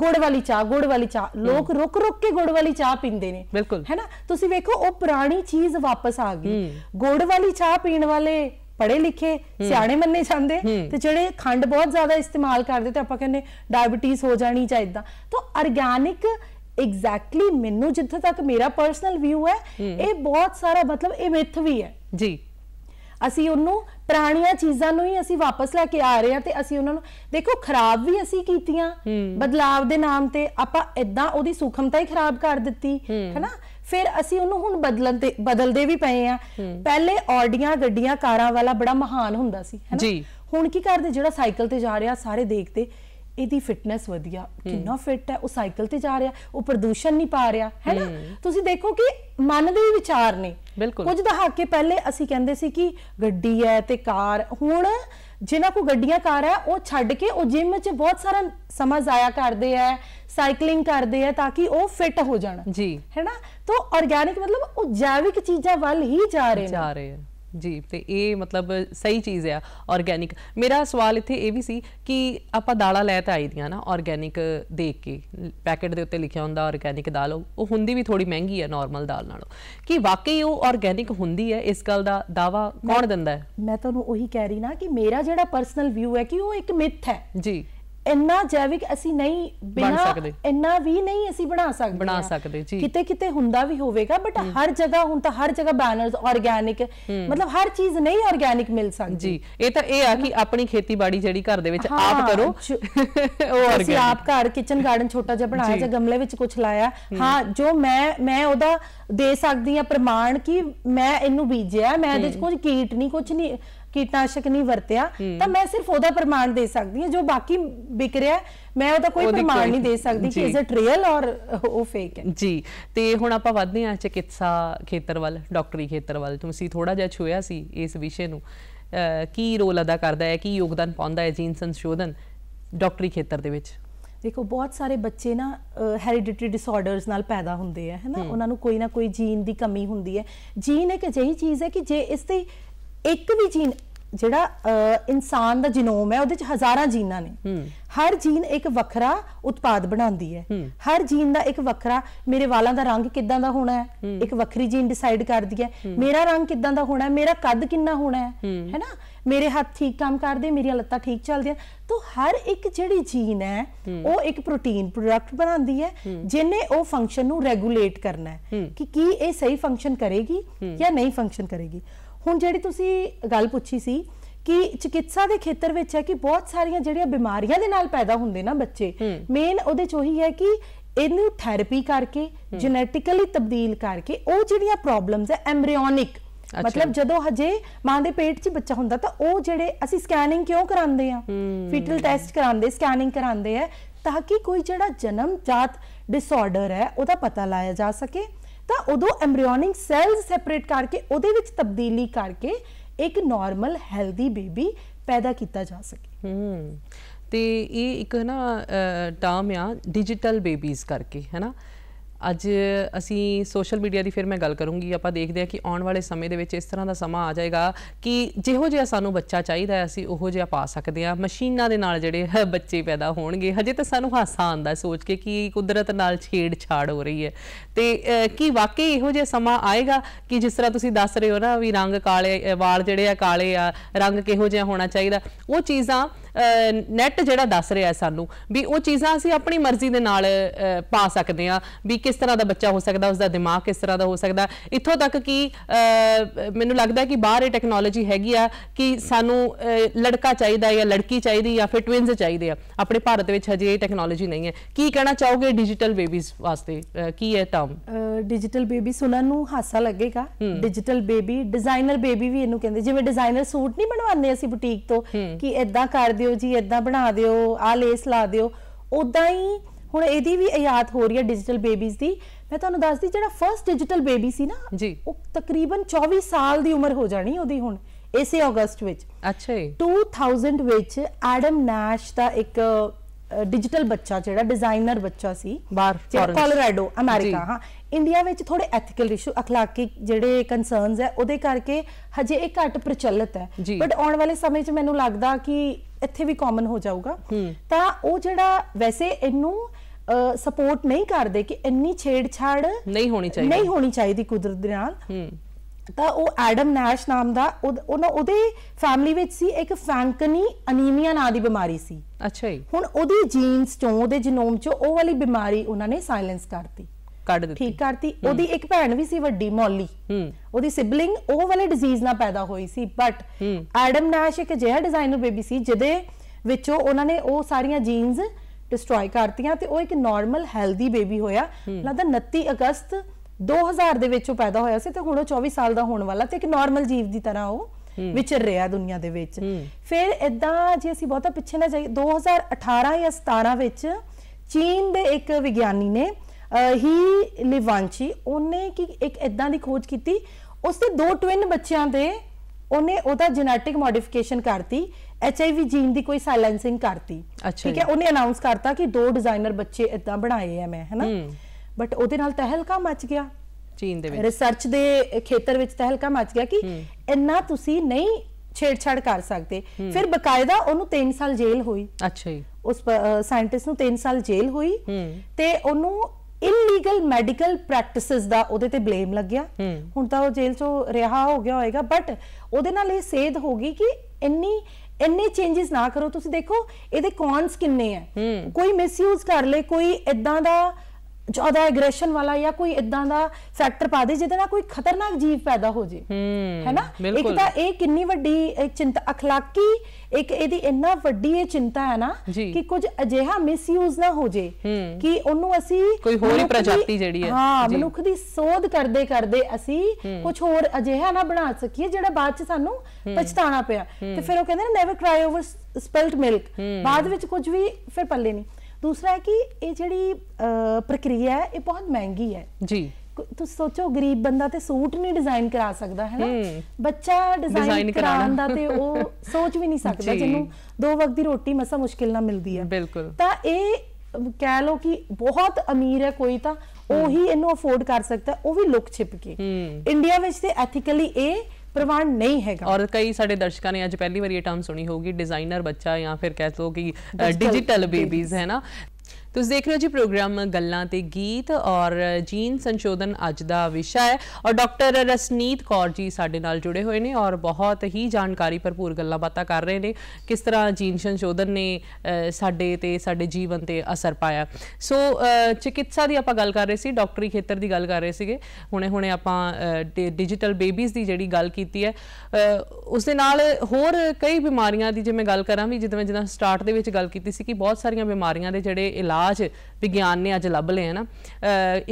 ਗੁੜ ਵਾਲੀ ਚਾਹ ਗੁੜ ਵਾਲੀ ਚਾਹ ਲੋਕ ਰੁਕ ਰੁਕ ਕੇ ਗੁੜ ਵਾਲੀ ਚਾਹ ਪੀਂਦੇ ਨੇ ਹੈਨਾ ਤੁਸੀਂ ਵੇਖੋ ਉਹ ਪੁਰਾਣੀ ਚੀਜ਼ ਵਾਪਸ ਆ ਗਈ ਗੁੜ ਵਾਲੀ ਚਾਹ ਪੀਣ ਵਾਲੇ ਪੜੇ ਲਿਖੇ ਸਿਆਣੇ ਮੰਨੇ ਜਾਂਦੇ ਤੇ ਜਿਹੜੇ ਖੰਡ ਬਹੁਤ ਜ਼ਿਆਦਾ ਇਸਤੇਮਾਲ ਕਰਦੇ ਤੇ ਆਪਾਂ ਕਹਿੰਦੇ ਡਾਇਬੀਟੀਜ਼ ਹੋ ਜਾਣੀ ਚਾਹੀਦਾ ਤਾਂ ਆਰਗੈਨਿਕ ਐਗਜ਼ੈਕਟਲੀ ਮੈਨੂੰ ਜਿੱਥੇ ਤੱਕ ਮੇਰਾ ਪਰਸਨਲ ਵਿਊ ਹੈ ਇਹ ਬਹੁਤ ਸਾਰਾ ਮਤਲਬ ਇਹ ਮਿਥ ਵੀ ਹੈ ਜੀ ਅਸੀਂ ਉਹਨੂੰ ਪੁਰਾਣੀਆਂ ਚੀਜ਼ਾਂ ਨੂੰ ਹੀ ਅਸੀਂ ਵਾਪਸ ਲੈ ਕੇ ਆ ਰਹੇ ਹਾਂ ਤੇ ਅਸੀਂ ਉਹਨਾਂ ਨੂੰ ਦੇਖੋ ਖਰਾਬ ਵੀ ਅਸੀਂ ਕੀਤੀਆਂ ਬਦਲਾਵ ਦੇ ਨਾਮ ਤੇ ਆਪਾਂ ਇਦਾਂ ਉਹਦੀ ਸੂਖਮਤਾ ਹੀ ਖਰਾਬ ਕਰ ਦਿੱਤੀ ਹੈਨਾ ਫਿਰ ਅਸੀਂ ਉਹਨੂੰ ਹੁਣ ਬਦਲਣ ਤੇ ਬਦਲਦੇ ਵੀ ਪਏ ਆ ਪਹਿਲੇ ਆਡੀਆਂ ਗੱਡੀਆਂ ਕਾਰਾਂ ਵਾਲਾ ਬੜਾ ਮਹਾਨ ਹੁੰਦਾ ਸੀ ਹੈਨਾ ਹੁਣ ਕੀ ਕਰਦੇ ਜਿਹੜਾ ਸਾਈਕਲ ਤੇ ਜਾ ਰਿਹਾ ਸਾਰੇ ਦੇਖਦੇ ਇਹਦੀ ਫਿਟਨੈਸ ਵਧੀਆ ਕਿੰਨਾ ਫਿਟ ਹੈ ਉਹ ਸਾਈਕਲ ਤੇ ਜਾ ਰਿਹਾ ਉਹ ਪ੍ਰਦੂਸ਼ਣ ਨਹੀਂ ਪਾ ਰਿਹਾ ਹੈ ਨਾ ਤੁਸੀਂ ਦੇਖੋ ਕਿ ਮਨ ਦੇ ਵਿਚਾਰ ਨੇ ਕੁਝ ਦਹਾਕੇ ਪਹਿਲੇ ਅਸੀਂ ਕਹਿੰਦੇ ਸੀ ਕਿ ਗੱਡੀ ਹੈ ਤੇ ਕਾਰ ਹੁਣ ਜਿਨ੍ਹਾਂ ਕੋ ਗੱਡੀਆਂ ਕਾਰ ਹੈ ਉਹ ਛੱਡ ਕੇ ਉਹ ਜਿਮ 'ਚ ਬਹੁਤ ਸਾਰਾ ਸਮਾਂ ਜ਼ਾਇਆ ਕਰਦੇ ਆ ਸਾਈਕਲਿੰਗ ਕਰਦੇ ਆ ਤਾਂ ਕਿ ਉਹ ਫਿਟ ਹੋ ਜਾਣ ਜੀ ਹੈਨਾ ਤਾਂ ਆਰਗੈਨਿਕ ਮਤਲਬ ਉਹ ਜੈਵਿਕ ਚੀਜ਼ਾਂ ਵੱਲ ਹੀ ਜਾ ਰਹੇ ਨੇ ਜਾ ਰਹੇ ਨੇ ਜੀ ਤੇ ਇਹ ਮਤਲਬ ਸਹੀ ਚੀਜ਼ ਆ ਆਰਗੇਨਿਕ ਮੇਰਾ ਸਵਾਲ ਇੱਥੇ ਇਹ ਵੀ ਸੀ ਕਿ ਆਪਾਂ ਦਾਲਾਂ ਲੈ ਤਾਂ ਆਈਆਂ ਦੀਆਂ ਨਾ ਆਰਗੇਨਿਕ ਦੇਖ ਕੇ ਪੈਕੇਟ ਦੇ ਉੱਤੇ ਲਿਖਿਆ ਹੁੰਦਾ ਆਰਗੇਨਿਕ ਦਾਲ ਉਹ ਹੁੰਦੀ ਵੀ ਥੋੜੀ ਮਹਿੰਗੀ ਆ ਨਾਰਮਲ ਦਾਲ ਨਾਲੋਂ ਕਿ ਵਾਕਈ ਉਹ ਆਰਗੇਨਿਕ ਹੁੰਦੀ ਹੈ ਇਸ ਗੱਲ ਦਾ ਦਾਵਾ ਕੌਣ ਦਿੰਦਾ ਹੈ ਮੈਂ ਤੁਹਾਨੂੰ ਉਹੀ ਕਹਿ ਰਹੀ ਨਾ ਕਿ ਮੇਰਾ ਜਿਹੜਾ ਪਰਸਨਲ ਵਿਊ ਹੈ ਕਿ ਉਹ ਇੱਕ ਮਿਥ ਹੈ ਜੀ ਇੰਨਾ ਜੈਵਿਕ ਅਸੀਂ ਨਹੀਂ ਸਕਦੇ ਇੰਨਾ ਵੀ ਨਹੀਂ ਅਸੀਂ ਬਣਾ ਸਕਦੇ ਬਣਾ ਸਕਦੇ ਜੀ ਕਿਤੇ ਕਿਤੇ ਹੁੰਦਾ ਵੀ ਹੋਵੇਗਾ ਬਟ ਹਰ ਜਗ੍ਹਾ ਹੁਣ ਤਾਂ ਹਰ ਜਗ੍ਹਾ ਬੈਨਰਸ ਆਰਗੈਨਿਕ ਮਤਲਬ ਹਰ ਚੀਜ਼ ਨਹੀਂ ਆਰਗੈਨਿਕ ਮਿਲ ਸਕਦੀ ਜੀ ਇਹ ਤਾਂ ਇਹ ਆ ਕਿ ਆਪਣੀ ਖੇਤੀਬਾੜੀ ਜਿਹੜੀ ਘਰ ਦੇ ਵਿੱਚ ਆਪ ਕਰੋ <laughs> ਉਹ ਆਰਗੈਨਿਕ ਅਸੀਂ ਆਪ ਘਰ ਕਿਚਨ ਗਾਰਡਨ ਛੋਟਾ ਜਿਹਾ ਬਣਾਇਆ ਜਾਂ ਗਮਲੇ ਵਿੱਚ ਕੁਝ ਲਾਇਆ ਹਾਂ ਜੋ ਮੈਂ ਮੈਂ ਉਹਦਾ ਦੇ ਸਕਦੀ ਆ ਪ੍ਰਮਾਣ ਕਿ ਮੈਂ ਇਹਨੂੰ ਬੀਜਿਆ ਮੈਂ ਇਹਦੇ ਵਿੱਚ ਕੁਝ ਕੀਟ ਨਹੀਂ ਕੁਝ ਨਹੀਂ ਕੀਟਨਾਸ਼ਕ ਨਹੀਂ ਵਰਤਿਆ ਤਾਂ ਮੈਂ ਸਿਰਫ ਉਹਦਾ ਪ੍ਰਮਾਣ ਦੇ ਸਕਦੀ ਹਾਂ ਜੋ ਬਾਕੀ ਵਿਕ ਰਿਹਾ ਮੈਂ ਉਹਦਾ ਕੋਈ ਪ੍ਰਮਾਣ ਨਹੀਂ ਦੇ ਸਕਦੀ ਕਿ ਇਜ਼ ਇਟ ਰੀਅਲ ਔਰ ਉਹ ਫੇਕ ਹੈ ਜੀ ਤੇ ਹੁਣ ਆਪਾਂ ਵਧਦੇ ਹਾਂ ਚਿਕਿਤਸਾ ਖੇਤਰ ਵੱਲ ਡਾਕਟਰੀ ਖੇਤਰ ਵੱਲ ਤੁਸੀਂ ਥੋੜਾ ਜਿਹਾ ਛੋਇਆ ਸੀ ਇਸ ਵਿਸ਼ੇ ਨੂੰ ਕੀ ਰੋਲ ਅਦਾ ਕਰਦਾ ਹੈ ਕੀ ਯੋਗਦਾਨ ਪਾਉਂਦਾ ਹੈ ਜੀਨ ਸੰਸ਼ੋਧਨ ਡਾਕਟਰੀ ਖੇਤਰ ਦੇ ਵਿੱਚ ਦੇਖੋ ਬਹੁਤ ਸਾਰੇ ਬੱਚੇ ਨਾ ਹੈਰੀਡਿਟਰੀ ਡਿਸਆਰਡਰਸ ਨਾਲ ਪੈਦਾ ਹੁੰਦੇ ਆ ਹੈਨਾ ਉਹਨਾਂ ਨੂੰ ਕੋਈ ਨਾ ਕੋਈ ਜੀਨ ਦੀ ਕਮੀ ਹੁੰਦੀ ਹੈ ਜੀਨ ਇੱਕ ਅਜਿਹੀ ਚੀਜ਼ ਹੈ ਕਿ ਜੇ ਇਸ ਤੇ ਇੱਕ ਵੀ ਜੀਨ ਜਿਹੜਾ ਇਨਸਾਨ ਦਾ ਜੀਨੋਮ ਹੈ ਉਹਦੇ ਚ ਹਜ਼ਾਰਾਂ ਜੀਨਾਂ ਨੇ ਹਰ ਜੀਨ ਇੱਕ ਵੱਖਰਾ ਉਤਪਾਦ ਬਣਾਉਂਦੀ ਹੈ ਹਰ ਜੀਨ ਦਾ ਇੱਕ ਵੱਖਰਾ ਮੇਰੇ ਵਾਲਾਂ ਦਾ ਰੰਗ ਕਿੱਦਾਂ ਦਾ ਹੋਣਾ ਹੈ ਇੱਕ ਵੱਖਰੀ ਜੀਨ ਡਿਸਾਈਡ ਕਰਦੀ ਹੈ ਮੇਰਾ ਰੰਗ ਕਿੱਦਾਂ ਦਾ ਹੋਣਾ ਹੈ ਮੇਰਾ ਕੱਦ ਕਿੰਨਾ ਹੋਣਾ ਹੈ ਹੈਨਾ ਮੇਰੇ ਹੱਥ ਠੀਕ ਕੰਮ ਕਰਦੇ ਮੇਰੀਆਂ ਲੱਤਾਂ ਠੀਕ ਚੱਲਦੀਆਂ ਤੋਂ ਹਰ ਇੱਕ ਜਿਹੜੀ ਜੀਨ ਹੈ ਉਹ ਇੱਕ ਪ੍ਰੋਟੀਨ ਪ੍ਰੋਡਕਟ ਬਣਾਉਂਦੀ ਹੈ ਜਿਨੇ ਉਹ ਫੰਕਸ਼ਨ ਨੂੰ ਰੈਗੂਲੇਟ ਕਰਨਾ ਹੈ ਕਿ ਕੀ ਇਹ ਸਹੀ ਫੰਕਸ਼ਨ ਕਰੇਗੀ ਜਾਂ ਨਹੀਂ ਫੰਕਸ਼ਨ ਕਰੇਗੀ ਹੁਣ ਜਿਹੜੀ ਤੁਸੀਂ ਗੱਲ ਪੁੱਛੀ ਸੀ ਕਿ ਚਿਕਿਤਸਾ ਦੇ ਖੇਤਰ ਵਿੱਚ ਹੈ ਕਿ ਬਹੁਤ ਸਾਰੀਆਂ ਜਿਹੜੀਆਂ ਬਿਮਾਰੀਆਂ ਦੇ ਨਾਲ ਪੈਦਾ ਹੁੰਦੇ ਨਾ ਬੱਚੇ ਮੇਨ ਉਹਦੇ ਚ ਉਹੀ ਹੈ ਕਿ ਇਹਨੂੰ ਥੈਰੇਪੀ ਕਰਕੇ ਜੈਨੇਟਿਕਲੀ ਤਬਦੀਲ ਕਰਕੇ ਉਹ ਜਿਹੜੀਆਂ ਪ੍ਰੋਬਲਮਸ ਹੈ ਐਮਬ੍ਰਿਓਨਿਕ ਮਤਲਬ ਜਦੋਂ ਹਜੇ ਮਾਂ ਦੇ ਪੇਟ 'ਚ ਬੱਚਾ ਹੁੰਦਾ ਤਾਂ ਉਹ ਜਿਹੜੇ ਅਸੀਂ ਸਕੈਨਿੰਗ ਕਿਉਂ ਕਰਾਉਂਦੇ ਆ ਫੀਟਲ ਟੈਸਟ ਕਰਾਉਂਦੇ ਸਕੈਨਿੰਗ ਕਰਾਉਂਦੇ ਆ ਤਾਂ ਕਿ ਕੋਈ ਜਿਹੜਾ ਜਨਮ ਜਾਤ ਡਿਸਆਰਡਰ ਹੈ ਉਹਦਾ ਪਤਾ ਲਾਇਆ ਜਾ ਸਕੇ ਤਾਂ ਉਦੋਂ ਐਮਬ੍ਰਿਓਨਿਕ ਸੈਲਸ ਸੈਪਰੇਟ ਕਰਕੇ ਉਹਦੇ ਵਿੱਚ ਤਬਦੀਲੀ ਕਰਕੇ ਇੱਕ ਨਾਰਮਲ ਹੈਲਦੀ ਬੇਬੀ ਪੈਦਾ ਕੀਤਾ ਜਾ ਸਕੇ ਹੂੰ ਤੇ ਇਹ ਇੱਕ ਨਾ ਟਰਮ ਆ ਡਿਜੀਟਲ ਬੇਬੀਜ਼ ਕਰਕੇ ਹੈਨਾ ਅੱਜ ਅਸੀਂ ਸੋਸ਼ਲ ਮੀਡੀਆ ਦੀ ਫਿਰ ਮੈਂ ਗੱਲ ਕਰੂੰਗੀ ਆਪਾਂ ਦੇਖਦੇ ਆ ਕਿ ਆਉਣ ਵਾਲੇ ਸਮੇਂ ਦੇ ਵਿੱਚ ਇਸ ਤਰ੍ਹਾਂ ਦਾ ਸਮਾਂ ਆ ਜਾਏਗਾ ਕਿ ਜਿਹੋ ਜਿਹਾ ਸਾਨੂੰ ਬੱਚਾ ਚਾਹੀਦਾ ਹੈ ਅਸੀਂ ਉਹੋ ਜਿਹਾ ਪਾ ਸਕਦੇ ਆ ਮਸ਼ੀਨਾਂ ਦੇ ਨਾਲ ਜਿਹੜੇ ਬੱਚੇ ਪੈਦਾ ਹੋਣਗੇ ਹਜੇ ਤਾਂ ਸਾਨੂੰ ਹਾਸਾ ਆਉਂਦਾ ਸੋਚ ਕੇ ਕਿ ਕੁਦਰਤ ਨਾਲ ਛੇੜਛਾੜ ਹੋ ਰਹੀ ਹੈ ਤੇ ਕੀ ਵਾਕਈ ਇਹੋ ਜਿਹਾ ਸਮਾਂ ਆਏਗਾ ਕਿ ਜਿਸ ਤਰ੍ਹਾਂ ਤੁਸੀਂ ਦੱਸ ਰਹੇ ਹੋ ਨਾ ਵੀ ਰੰਗ ਕਾਲੇ ਵਾਲ ਜਿਹੜੇ ਆ ਕਾਲੇ ਆ ਰੰਗ ਕਿਹੋ ਜਿਹਾ ਹੋਣਾ ਚਾਹੀਦਾ ਉਹ ਚੀਜ਼ਾਂ ਨੈਟ ਜਿਹੜਾ ਦੱਸ ਰਿਹਾ ਸਾਨੂੰ ਵੀ ਉਹ ਚੀਜ਼ਾਂ ਅਸੀਂ ਆਪਣੀ ਮਰਜ਼ੀ ਦੇ ਨਾਲ ਪਾ ਸਕਦੇ ਆ ਵੀ ਕਿਸ ਤਰ੍ਹਾਂ ਦਾ ਬੱਚਾ ਹੋ ਸਕਦਾ ਉਸ ਦਾ ਦਿਮਾਗ ਕਿਸ ਤਰ੍ਹਾਂ ਦਾ ਹੋ ਸਕਦਾ ਇੱਥੋਂ ਤੱਕ ਕਿ ਮੈਨੂੰ ਲੱਗਦਾ ਕਿ ਬਾਹਰ ਇਹ ਟੈਕਨੋਲੋਜੀ ਹੈਗੀ ਆ ਕਿ ਸਾਨੂੰ ਲੜਕਾ ਚਾਹੀਦਾ ਜਾਂ ਲੜਕੀ ਚਾਹੀਦੀ ਜਾਂ ਫਿਰ ਟਵਿਨਸ ਚਾਹੀਦੇ ਆ ਆਪਣੇ ਭਾਰਤ ਵਿੱਚ ਹਜੇ ਇਹ ਟੈਕਨੋਲੋਜੀ ਨਹੀਂ ਹੈ ਕੀ ਕਹਿਣਾ ਚਾਹੋਗੇ ਡਿਜੀਟਲ ਬੇਬੀਜ਼ ਵਾਸਤੇ ਕੀ ਹੈ ਟਰਮ ਡਿਜੀਟਲ ਬੇਬੀ ਸੁਣਨ ਨੂੰ ਹਾਸਾ ਲੱਗੇਗਾ ਡਿਜੀਟਲ ਬੇਬੀ ਡਿਜ਼ਾਈਨਰ ਬੇਬੀ ਵੀ ਇਹਨੂੰ ਕਹਿੰਦੇ ਜਿਵੇਂ ਡਿਜ਼ਾਈਨਰ ਸੂਟ ਨਹੀਂ ਬਣਵਾਉਂਦੇ ਅਸੀਂ ਬੁਟੀਕ ਤੋਂ ਕਿ ਇਦਾਂ ਕਰ ਦਿਓ ਜੀ ਇਦਾਂ ਬਣਾ ਦਿਓ ਆ ਲੇਸ ਲਾ ਦਿਓ ਉਦਾਂ ਹੀ ਹੁਣ ਇਹਦੀ ਵੀ ਆਯਾਤ ਹੋ ਰਹੀ ਹੈ ਡਿਜੀਟਲ ਬੇਬੀਜ਼ ਦੀ ਮੈਂ ਤੁਹਾਨੂੰ ਦੱਸਦੀ ਜਿਹੜਾ ਫਰਸਟ ਡਿਜੀਟਲ ਬੇਬੀ ਸੀ ਨਾ ਜੀ ਉਹ ਤਕਰੀਬਨ 24 ਸਾਲ ਦੀ ਉਮਰ ਹੋ ਜਾਣੀ ਉਹਦੀ ਹੁਣ ਇਸੇ ਅਗਸਟ ਵਿੱਚ ਅੱਛਾ ਜੀ 2000 ਵਿੱਚ ਐਡਮ ਨੈਸ਼ ਦਾ ਇੱਕ ਡਿਜੀਟਲ ਬੱਚਾ ਜਿਹੜਾ ਡਿਜ਼ਾਈਨਰ ਬੱਚਾ ਸੀ ਬਾਹਰ ਕੋਲੋਰਾਡੋ ਅਮਰੀਕਾ ਹਾਂ ਇੰਡੀਆ ਵਿੱਚ ਥੋੜੇ ਐਥੀਕਲ ਇਸ਼ੂ اخਲਾਕੀ ਜਿਹੜੇ ਕਨਸਰਨਸ ਹੈ ਉਹਦੇ ਕਰਕੇ ਹਜੇ ਇਹ ਘੱਟ ਪ੍ਰਚਲਿਤ ਹੈ ਬਟ ਆਉਣ ਵਾਲੇ ਸਮੇਂ 'ਚ ਮੈਨੂੰ ਲੱਗਦਾ ਕਿ ਇੱਥੇ ਵੀ ਕਾਮਨ ਹੋ ਜਾਊਗਾ ਤਾਂ ਉਹ ਜਿਹੜਾ ਵੈਸੇ ਇਹਨੂੰ ਸਪੋਰਟ ਨਹੀਂ ਕਰਦੇ ਕਿ ਇੰਨੀ ਛੇੜਛਾੜ ਨਹੀਂ ਹੋਣੀ ਚਾਹੀਦੀ ਨਹੀਂ ਹੋਣੀ ਚਾਹੀਦੀ ਕੁਦਰਤ ਦੇ ਨਾਲ ਤਾਂ ਉਹ ਐਡਮ ਨੈਸ਼ ਨਾਮ ਦਾ ਉਹਨਾਂ ਉਹਦੇ ਫੈਮਿਲੀ ਵਿੱਚ ਸੀ ਇੱਕ ਫੈਂਕਨੀ ਅਨੀਮੀਆ ਨਾਂ ਦੀ ਬਿਮਾਰੀ ਸੀ ਅੱਛਾ ਜੀ ਹੁਣ ਉਹਦੀ ਜੀਨਸ ਚੋਂ ਉਹਦੇ ਜੀਨੋਮ ਚੋਂ ਉਹ ਵਾਲੀ ਬਿਮਾਰੀ ਉਹਨਾਂ ਨੇ ਸਾਇਲੈਂਸ ਕਰਤੀ ਕੱਢ ਦਿੱਤੀ ਠੀਕ ਕਰਤੀ ਉਹਦੀ ਇੱਕ ਭੈਣ ਵੀ ਸੀ ਵੱਡੀ ਮੌਲੀ ਹੂੰ ਉਹਦੀ ਸਿਬਲਿੰਗ ਉਹ ਵਾਲੇ ਡਿਜ਼ੀਜ਼ ਨਾਲ ਪੈਦਾ ਹੋਈ ਸੀ ਬਟ ਐਡਮ ਨੈਸ਼ ਇੱਕ ਜਿਹੜਾ ਡਿਜ਼ਾਈਨਰ ਬੇਬੀ ਸੀ ਜਿਹਦੇ ਵਿੱਚੋਂ ਉਹਨਾਂ ਨੇ ਉਹ ਸਾਰੀਆਂ ਜੀਨਸ ਡਿਸਟਰੋਏ ਕਰਤੀਆਂ ਤੇ ਉਹ ਇੱਕ ਨਾਰਮਲ ਹੈਲਦੀ ਬੇਬੀ ਹੋਇਆ ਲੱਗਦਾ 29 ਅਗਸਤ 2000 ਦੇ ਵਿੱਚ ਉਹ ਪੈਦਾ ਹੋਇਆ ਸੀ ਤੇ ਹੁਣ ਉਹ 24 ਸਾਲ ਦਾ ਹੋਣ ਵਾਲਾ ਤੇ ਇੱਕ ਨਾਰਮਲ ਜੀਵ ਦੀ ਤਰ੍ਹਾਂ ਉਹ ਵਿਚਰ ਰਿਹਾ ਦੁਨੀਆ ਦੇ ਵਿੱਚ ਫਿਰ ਇਦਾਂ ਜੇ ਅਸੀਂ ਬਹੁਤਾ ਪਿੱਛੇ ਨਾ ਜਾਈਏ 2018 ਜਾਂ 17 ਵਿੱਚ ਚੀਨ ਦੇ ਇੱਕ ਵਿਗਿਆਨੀ ਨੇ ਹੀ ਲਿਵਾਂਚੀ ਉਹਨੇ ਕਿ ਇੱਕ ਇਦਾਂ ਦੀ ਖੋਜ ਕੀਤੀ ਉਸਦੇ ਦੋ ਟਵਿਨ ਬੱਚਿਆਂ ਦੇ ਉਹਨੇ ਉਹਦਾ ਜੈਨੇਟਿਕ ਮੋਡੀਫਿਕੇਸ਼ਨ ਕਰਤੀ ਐਚਆਈਵੀ ਜੀਨ ਦੀ ਕੋਈ ਸਾਇਲੈਂਸਿੰਗ ਕਰਤੀ ਠੀਕ ਹੈ ਉਹਨੇ ਅਨਾਉਂਸ ਕਰਤਾ ਕਿ ਦੋ ਡਿਜ਼ਾਈਨਰ ਬੱਚੇ ਇਦਾਂ ਬਣਾਏ ਆ ਮੈਂ ਹੈਨਾ ਬਟ ਉਹਦੇ ਨਾਲ ਤਹਿਲਕਾ ਮਚ ਗਿਆ ਚੀਨ ਦੇ ਵਿੱਚ ਰਿਸਰਚ ਦੇ ਖੇਤਰ ਵਿੱਚ ਤਹਿਲਕਾ ਮਚ ਗਿਆ ਕਿ ਇੰਨਾ ਤੁਸੀਂ ਨਹੀਂ ਛੇੜਛਾੜ ਕਰ ਸਕਦੇ ਫਿਰ ਬਕਾਇਦਾ ਉਹਨੂੰ 3 ਸਾਲ ਜੇਲ੍ਹ ਹੋਈ ਅੱਛਾ ਜੀ ਉਸ ਸਾਇੰਟਿਸਟ ਨੂੰ 3 ਸਾਲ ਜੇਲ੍ਹ ਹੋਈ ਤੇ ਉਹਨੂੰ ਇਲੀਗਲ ਮੈਡੀਕਲ ਪ੍ਰੈਕਟਿਸਸ ਦਾ ਉਹਦੇ ਤੇ ਬਲੇਮ ਲੱਗਿਆ ਹੁਣ ਤਾਂ ਉਹ ਜੇਲ੍ਹ ਚੋਂ ਰਿਹਾ ਹੋ ਗਿਆ ਹੋਏਗਾ ਬਟ ਉਹਦੇ ਨਾਲ ਇਹ ਸੇਧ ਹੋ ਗਈ ਕਿ ਇੰਨੀ ਇੰਨੇ ਚੇਂजेस ਨਾ ਕਰੋ ਤੁਸੀਂ ਦੇਖੋ ਇਹਦੇ ਕੌਨਸ ਕਿੰਨੇ ਆ ਕੋਈ ਮਿਸਯੂਜ਼ ਕਰ ਲੇ ਕੋਈ ਇਦਾਂ ਦਾ ਜ਼ਿਆਦਾ ਐਗਰੈਸ਼ਨ ਵਾਲਾ ਜਾਂ ਕੋਈ ਇਦਾਂ ਦਾ ਫੈਕਟਰ ਪਾ ਦੇ ਜਿਹਦੇ ਨਾਲ ਕੋਈ ਖਤਰਨਾਕ ਜੀਵ ਪੈਦਾ ਹੋ ਜੇ ਹੈਨਾ ਇੱਕ ਤਾਂ ਇਹ ਕਿੰਨੀ ਵੱਡੀ ਇੱਕ ਚਿੰਤਾ اخਲਾਕੀ ਇੱਕ ਇਹਦੀ ਇੰਨਾ ਵੱਡੀ ਇਹ ਚਿੰਤਾ ਹੈ ਨਾ ਕਿ ਕੁਝ ਅਜਿਹਾ ਮਿਸਯੂਜ਼ ਨਾ ਹੋ ਜੇ ਕਿ ਉਹਨੂੰ ਅਸੀਂ ਕੋਈ ਹੋਰ ਹੀ ਪ੍ਰਜਾਤੀ ਜਿਹੜੀ ਹੈ ਹਾਂ ਮਨੁੱਖ ਦੀ ਸੋਧ ਕਰਦੇ ਕਰਦੇ ਅਸੀਂ ਕੁਝ ਹੋਰ ਅਜਿਹਾ ਨਾ ਬਣਾ ਸਕੀਏ ਜਿਹੜਾ ਬਾਅਦ ਚ ਸਾਨੂੰ ਪਛਤਾਣਾ ਪਿਆ ਤੇ ਫਿਰ ਉਹ ਕਹਿੰਦੇ ਨੇ never cry over spilt milk ਬਾਅਦ ਵਿੱਚ ਕੁਝ ਵੀ ਫਿਰ ਪੱਲੇ ਨਹੀਂ ਦੂਸਰਾ ਹੈ ਕਿ ਇਹ ਜਿਹੜੀ ਪ੍ਰਕਿਰਿਆ ਹੈ ਇਹ ਬਹੁਤ ਮਹਿੰਗੀ ਹੈ ਜੀ ਤੁਸੀਂ ਸੋਚੋ ਗਰੀਬ ਬੰਦਾ ਤੇ ਸੂਟ ਨਹੀਂ ਡਿਜ਼ਾਈਨ ਕਰਾ ਸਕਦਾ ਹੈ ਨਾ ਬੱਚਾ ਡਿਜ਼ਾਈਨ ਕਰਾਉਣ ਦਾ ਤੇ ਉਹ <laughs> ਸੋਚ ਵੀ ਨਹੀਂ ਸਕਦਾ ਜਿਹਨੂੰ ਦੋ ਵਕਤ ਦੀ ਰੋਟੀ ਮਸਾ ਮੁਸ਼ਕਿਲ ਨਾਲ ਮਿਲਦੀ ਹੈ ਬਿਲਕੁਲ ਤਾਂ ਇਹ ਕਹਿ ਲੋ ਕਿ ਬਹੁਤ ਅਮੀਰ ਹੈ ਕੋਈ ਤਾਂ ਉਹੀ ਇਹਨੂੰ ਅਫੋਰਡ ਕਰ ਸਕਦਾ ਉਹ ਵੀ ਲੁੱਕ ਛਿਪ ਕੇ ਇੰਡੀਆ ਵਿੱਚ ਤੇ ਐਥੀਕਲੀ ਇਹ ਪ੍ਰਵਾਨ ਨਹੀਂ ਹੈਗਾ ਔਰ ਕਈ ਸਾਡੇ ਦਰਸ਼ਕਾਂ ਨੇ ਅੱਜ ਪਹਿਲੀ ਵਾਰ ਇਹ ਟਰਮ ਸੁਣੀ ਹੋਊਗੀ ਡਿਜ਼ਾਈਨਰ ਬੱਚਾ ਜਾਂ ਫਿਰ ਕਹਿ ਲੋ ਕਿ ਡਿਜੀਟਲ ਬੇਬੀਜ਼ ਹੈ ਨਾ ਤੁਸੀਂ ਦੇਖ ਰਹੇ ਹੋ ਜੀ ਪ੍ਰੋਗਰਾਮ ਗੱਲਾਂ ਤੇ ਗੀਤ ਔਰ ਜੀਨ ਸੰਸ਼ੋਧਨ ਅੱਜ ਦਾ ਵਿਸ਼ਾ ਹੈ ਔਰ ਡਾਕਟਰ ਰਸਨੀਤ ਕੌਰ ਜੀ ਸਾਡੇ ਨਾਲ ਜੁੜੇ ਹੋਏ ਨੇ ਔਰ ਬਹੁਤ ਹੀ ਜਾਣਕਾਰੀ ਭਰਪੂਰ ਗੱਲਾਂ ਬਾਤਾਂ ਕਰ ਰਹੇ ਨੇ ਕਿਸ ਤਰ੍ਹਾਂ ਜੀਨ ਸੰਸ਼ੋਧਨ ਨੇ ਸਾਡੇ ਤੇ ਸਾਡੇ ਜੀਵਨ ਤੇ ਅਸਰ ਪਾਇਆ ਸੋ ਚਿਕਿਤਸਾ ਦੀ ਆਪਾਂ ਗੱਲ ਕਰ ਰਹੇ ਸੀ ਡਾਕਟਰੀ ਖੇਤਰ ਦੀ ਗੱਲ ਕਰ ਰਹੇ ਸੀਗੇ ਹੁਣੇ ਹੁਣੇ ਆਪਾਂ ਡਿਜੀਟਲ ਬੇਬੀਜ਼ ਦੀ ਜਿਹੜੀ ਗੱਲ ਕੀਤੀ ਹੈ ਉਸ ਦੇ ਨਾਲ ਹੋਰ ਕਈ ਬਿਮਾਰੀਆਂ ਦੀ ਜੇ ਮੈਂ ਗੱਲ ਕਰਾਂ ਵੀ ਜਿਵੇਂ ਜਿੱਦਾਂ ਸਟਾਰਟ ਦੇ ਵਿੱਚ ਗੱਲ ਕੀਤੀ ਸੀ ਕਿ ਬਹੁਤ ਸਾਰੀਆਂ ਬਿਮਾਰੀਆਂ ਦੇ ਜਿਹੜੇ ਇਲਾਜ ਇਲਾਜ ਵਿਗਿਆਨ ਨੇ ਅੱਜ ਲੱਭ ਲਏ ਹਨ